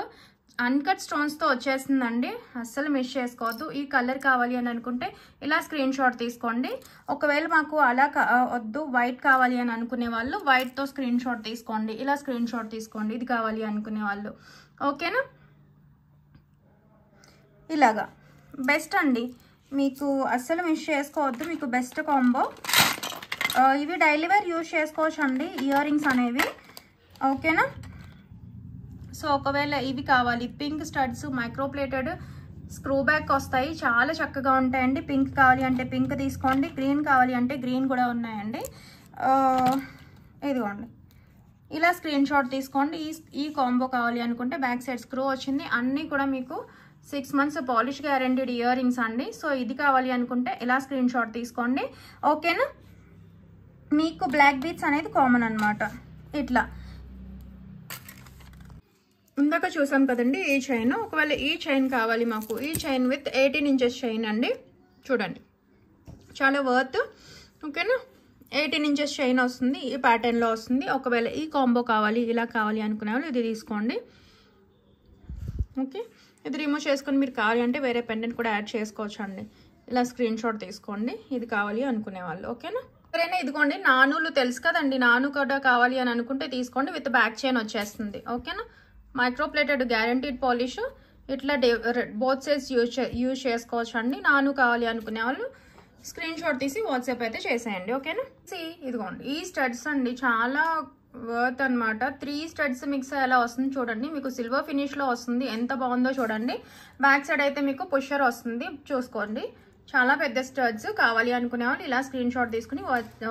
అన్కట్ స్టోన్స్తో వచ్చేస్తుందండి అస్సలు మిస్ చేసుకోవద్దు ఈ కలర్ కావాలి అని అనుకుంటే ఇలా స్క్రీన్ షాట్ తీసుకోండి ఒకవేళ మాకు అలా వద్దు వైట్ కావాలి అని అనుకునే వాళ్ళు వైట్తో స్క్రీన్ షాట్ తీసుకోండి ఇలా స్క్రీన్ షాట్ తీసుకోండి ఇది కావాలి అనుకునే వాళ్ళు ఓకేనా ఇలాగా బెస్ట్ అండి మీకు అస్సలు మిస్ చేసుకోవద్దు మీకు బెస్ట్ కాంబో ఇవి డైలీ వేర్ యూజ్ చేసుకోవచ్చు అండి ఇయర్ రింగ్స్ అనేవి ఓకేనా సో ఒకవేళ ఇవి కావాలి pink studs microplated screw back వస్తాయి చాలా చక్కగా ఉంటాయండి పింక్ కావాలి అంటే పింక్ తీసుకోండి గ్రీన్ కావాలి అంటే గ్రీన్ కూడా ఉన్నాయండి ఇదిగోండి ఇలా స్క్రీన్ షాట్ తీసుకోండి ఈ ఈ కాంబో కావాలి అనుకుంటే బ్యాక్ సైడ్ స్క్రూ వచ్చింది అన్నీ కూడా మీకు six months polish guaranteed earrings అండి సో ఇది కావాలి అనుకుంటే ఇలా స్క్రీన్ షాట్ తీసుకోండి ఓకేనా మీకు బ్లాక్ బీట్స్ అనేది కామన్ అనమాట ఇట్లా ఇందాక చూసాం కదండి ఈ చైన్ ఒకవేళ ఈ చైన్ కావాలి మాకు ఈ chain with eighteen inches chain అండి చూడండి చాలా వర్త్ ఓకేనా ఎయిటీన్ ఇంచెస్ చైన్ వస్తుంది ఈ ప్యాటర్న్లో వస్తుంది ఒకవేళ ఈ కాంబో కావాలి ఇలా కావాలి అనుకునే ఇది తీసుకోండి ఓకే ఇది రిమూవ్ చేసుకొని మీరు కావాలి అంటే వేరే పెండెంట్ కూడా యాడ్ చేసుకోవచ్చు అండి ఇలా స్క్రీన్ షాట్ తీసుకోండి ఇది కావాలి అనుకునే వాళ్ళు ఓకేనా సరేనా ఇదిగోండి నానులు తెలుసు కదండి నాను కూడా కావాలి అని అనుకుంటే తీసుకోండి విత్ బ్యాక్ చైన్ వచ్చేస్తుంది ఓకేనా మైక్రోప్లేటెడ్ గ్యారంటీడ్ పాలిష్ ఇట్లా బోత్ సైజ్ యూజ్ యూజ్ చేసుకోవచ్చు అండి నాను కావాలి అనుకునే వాళ్ళు స్క్రీన్ షాట్ తీసి వాట్సాప్ అయితే చేసేయండి ఓకేనా సి ఇదిగోండి ఈ స్టడ్స్ అండి చాలా వర్త్ అనమాట త్రీ స్టడ్స్ మిక్స్ ఎలా వస్తుంది చూడండి మీకు సిల్వర్ ఫినిష్లో వస్తుంది ఎంత బాగుందో చూడండి బ్యాక్ సైడ్ అయితే మీకు పుషర్ వస్తుంది చూసుకోండి చాలా పెద్ద స్టర్డ్స్ కావాలి అనుకునే వాళ్ళు ఇలా స్క్రీన్ షాట్ తీసుకుని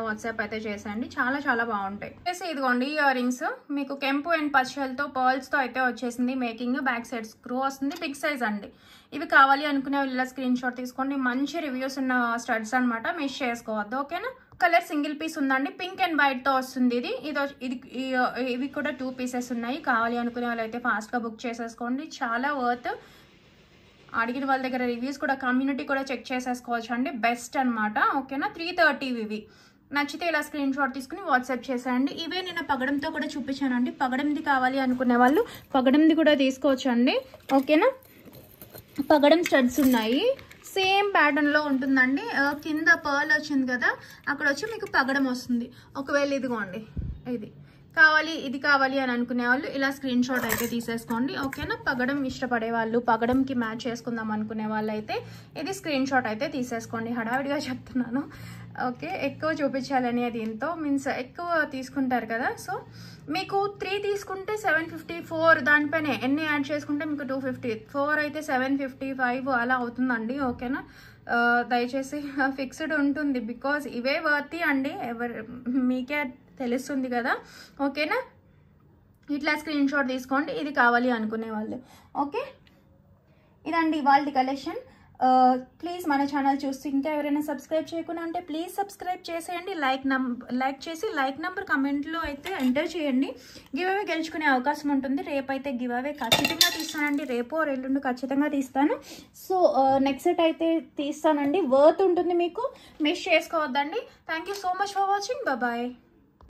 వాట్సాప్ అయితే చేసేయండి చాలా చాలా బాగుంటాయి చేసి ఇదిగోండి ఇయర్ రింగ్స్ మీకు కెంపు అండ్ పచ్చలతో పర్ల్స్తో అయితే వచ్చేసింది మేకింగ్ బ్యాక్ సైడ్ స్క్రూ వస్తుంది బిగ్ సైజ్ అండి ఇవి కావాలి అనుకునే వాళ్ళు ఇలా స్క్రీన్ షాట్ తీసుకోండి మంచి రివ్యూస్ ఉన్న స్టడ్స్ అనమాట మిస్ చేసుకోవద్దు ఓకేనా కలర్ సింగిల్ పీస్ ఉందండి పింక్ అండ్ వైట్తో వస్తుంది ఇది ఇది ఇది ఇవి కూడా టూ పీసెస్ ఉన్నాయి కావాలి అనుకునే వాళ్ళు అయితే ఫాస్ట్గా బుక్ చేసేసుకోండి చాలా వర్త్ అడిగిన వాళ్ళ దగ్గర రివ్యూస్ కూడా కమ్యూనిటీ కూడా చెక్ చేసేసుకోవచ్చు అండి బెస్ట్ అనమాట ఓకేనా త్రీ థర్టీ ఇవి నచ్చితే ఇలా స్క్రీన్ షాట్ తీసుకుని వాట్సాప్ చేసేయండి ఇవే నేను పగడంతో కూడా చూపించాను అండి పగడంది కావాలి అనుకునే వాళ్ళు పగడంది కూడా తీసుకోవచ్చు అండి ఓకేనా పగడం స్టడ్స్ ఉన్నాయి సేమ్ ప్యాటర్న్లో ఉంటుందండి కింద పర్ల్ వచ్చింది కదా అక్కడ వచ్చి మీకు పగడం వస్తుంది ఒకవేళ ఇదిగోండి ఇది కావాలి ఇది కావాలి అని అనుకునే వాళ్ళు ఇలా స్క్రీన్ షాట్ అయితే తీసేసుకోండి ఓకేనా పగడం ఇష్టపడే వాళ్ళు పగడంకి మ్యాచ్ చేసుకుందాం అనుకునే వాళ్ళు అయితే ఇది స్క్రీన్ షాట్ అయితే తీసేసుకోండి హడావిడిగా చెప్తున్నాను ఓకే ఎక్కువ చూపించాలని దీంతో మీన్స్ ఎక్కువ తీసుకుంటారు కదా సో మీకు త్రీ తీసుకుంటే సెవెన్ ఫిఫ్టీ ఫోర్ దానిపైన ఎన్ని యాడ్ చేసుకుంటే మీకు టూ ఫిఫ్టీ ఫోర్ అయితే సెవెన్ ఫిఫ్టీ ఫైవ్ అలా అవుతుందండి ఓకేనా uh, దయచేసి ఫిక్స్డ్ *laughs* ఉంటుంది బికాజ్ ఇవే వర్తి అండి ఎవరు మీకే తెలుస్తుంది కదా ఓకేనా ఇట్లా స్క్రీన్ షాట్ తీసుకోండి ఇది కావాలి అనుకునే వాళ్ళు ఓకే ఇదండి ఇవాళ కలెక్షన్ ప్లీజ్ మన ఛానల్ చూస్తూ ఇంకా ఎవరైనా సబ్స్క్రైబ్ చేయకుండా అంటే ప్లీజ్ సబ్స్క్రైబ్ చేసేయండి లైక్ నంబర్ లైక్ చేసి లైక్ నెంబర్ కమెంట్లో అయితే ఎంటర్ చేయండి గివ్ అవే గెలుచుకునే అవకాశం ఉంటుంది రేపైతే గివ్ అవే ఖచ్చితంగా తీస్తానండి రేపు రెండు ఖచ్చితంగా తీస్తాను సో నెక్స్ట్ సెట్ అయితే తీస్తానండి వర్త్ ఉంటుంది మీకు మిస్ చేసుకోవద్దండి thank so much for watching bye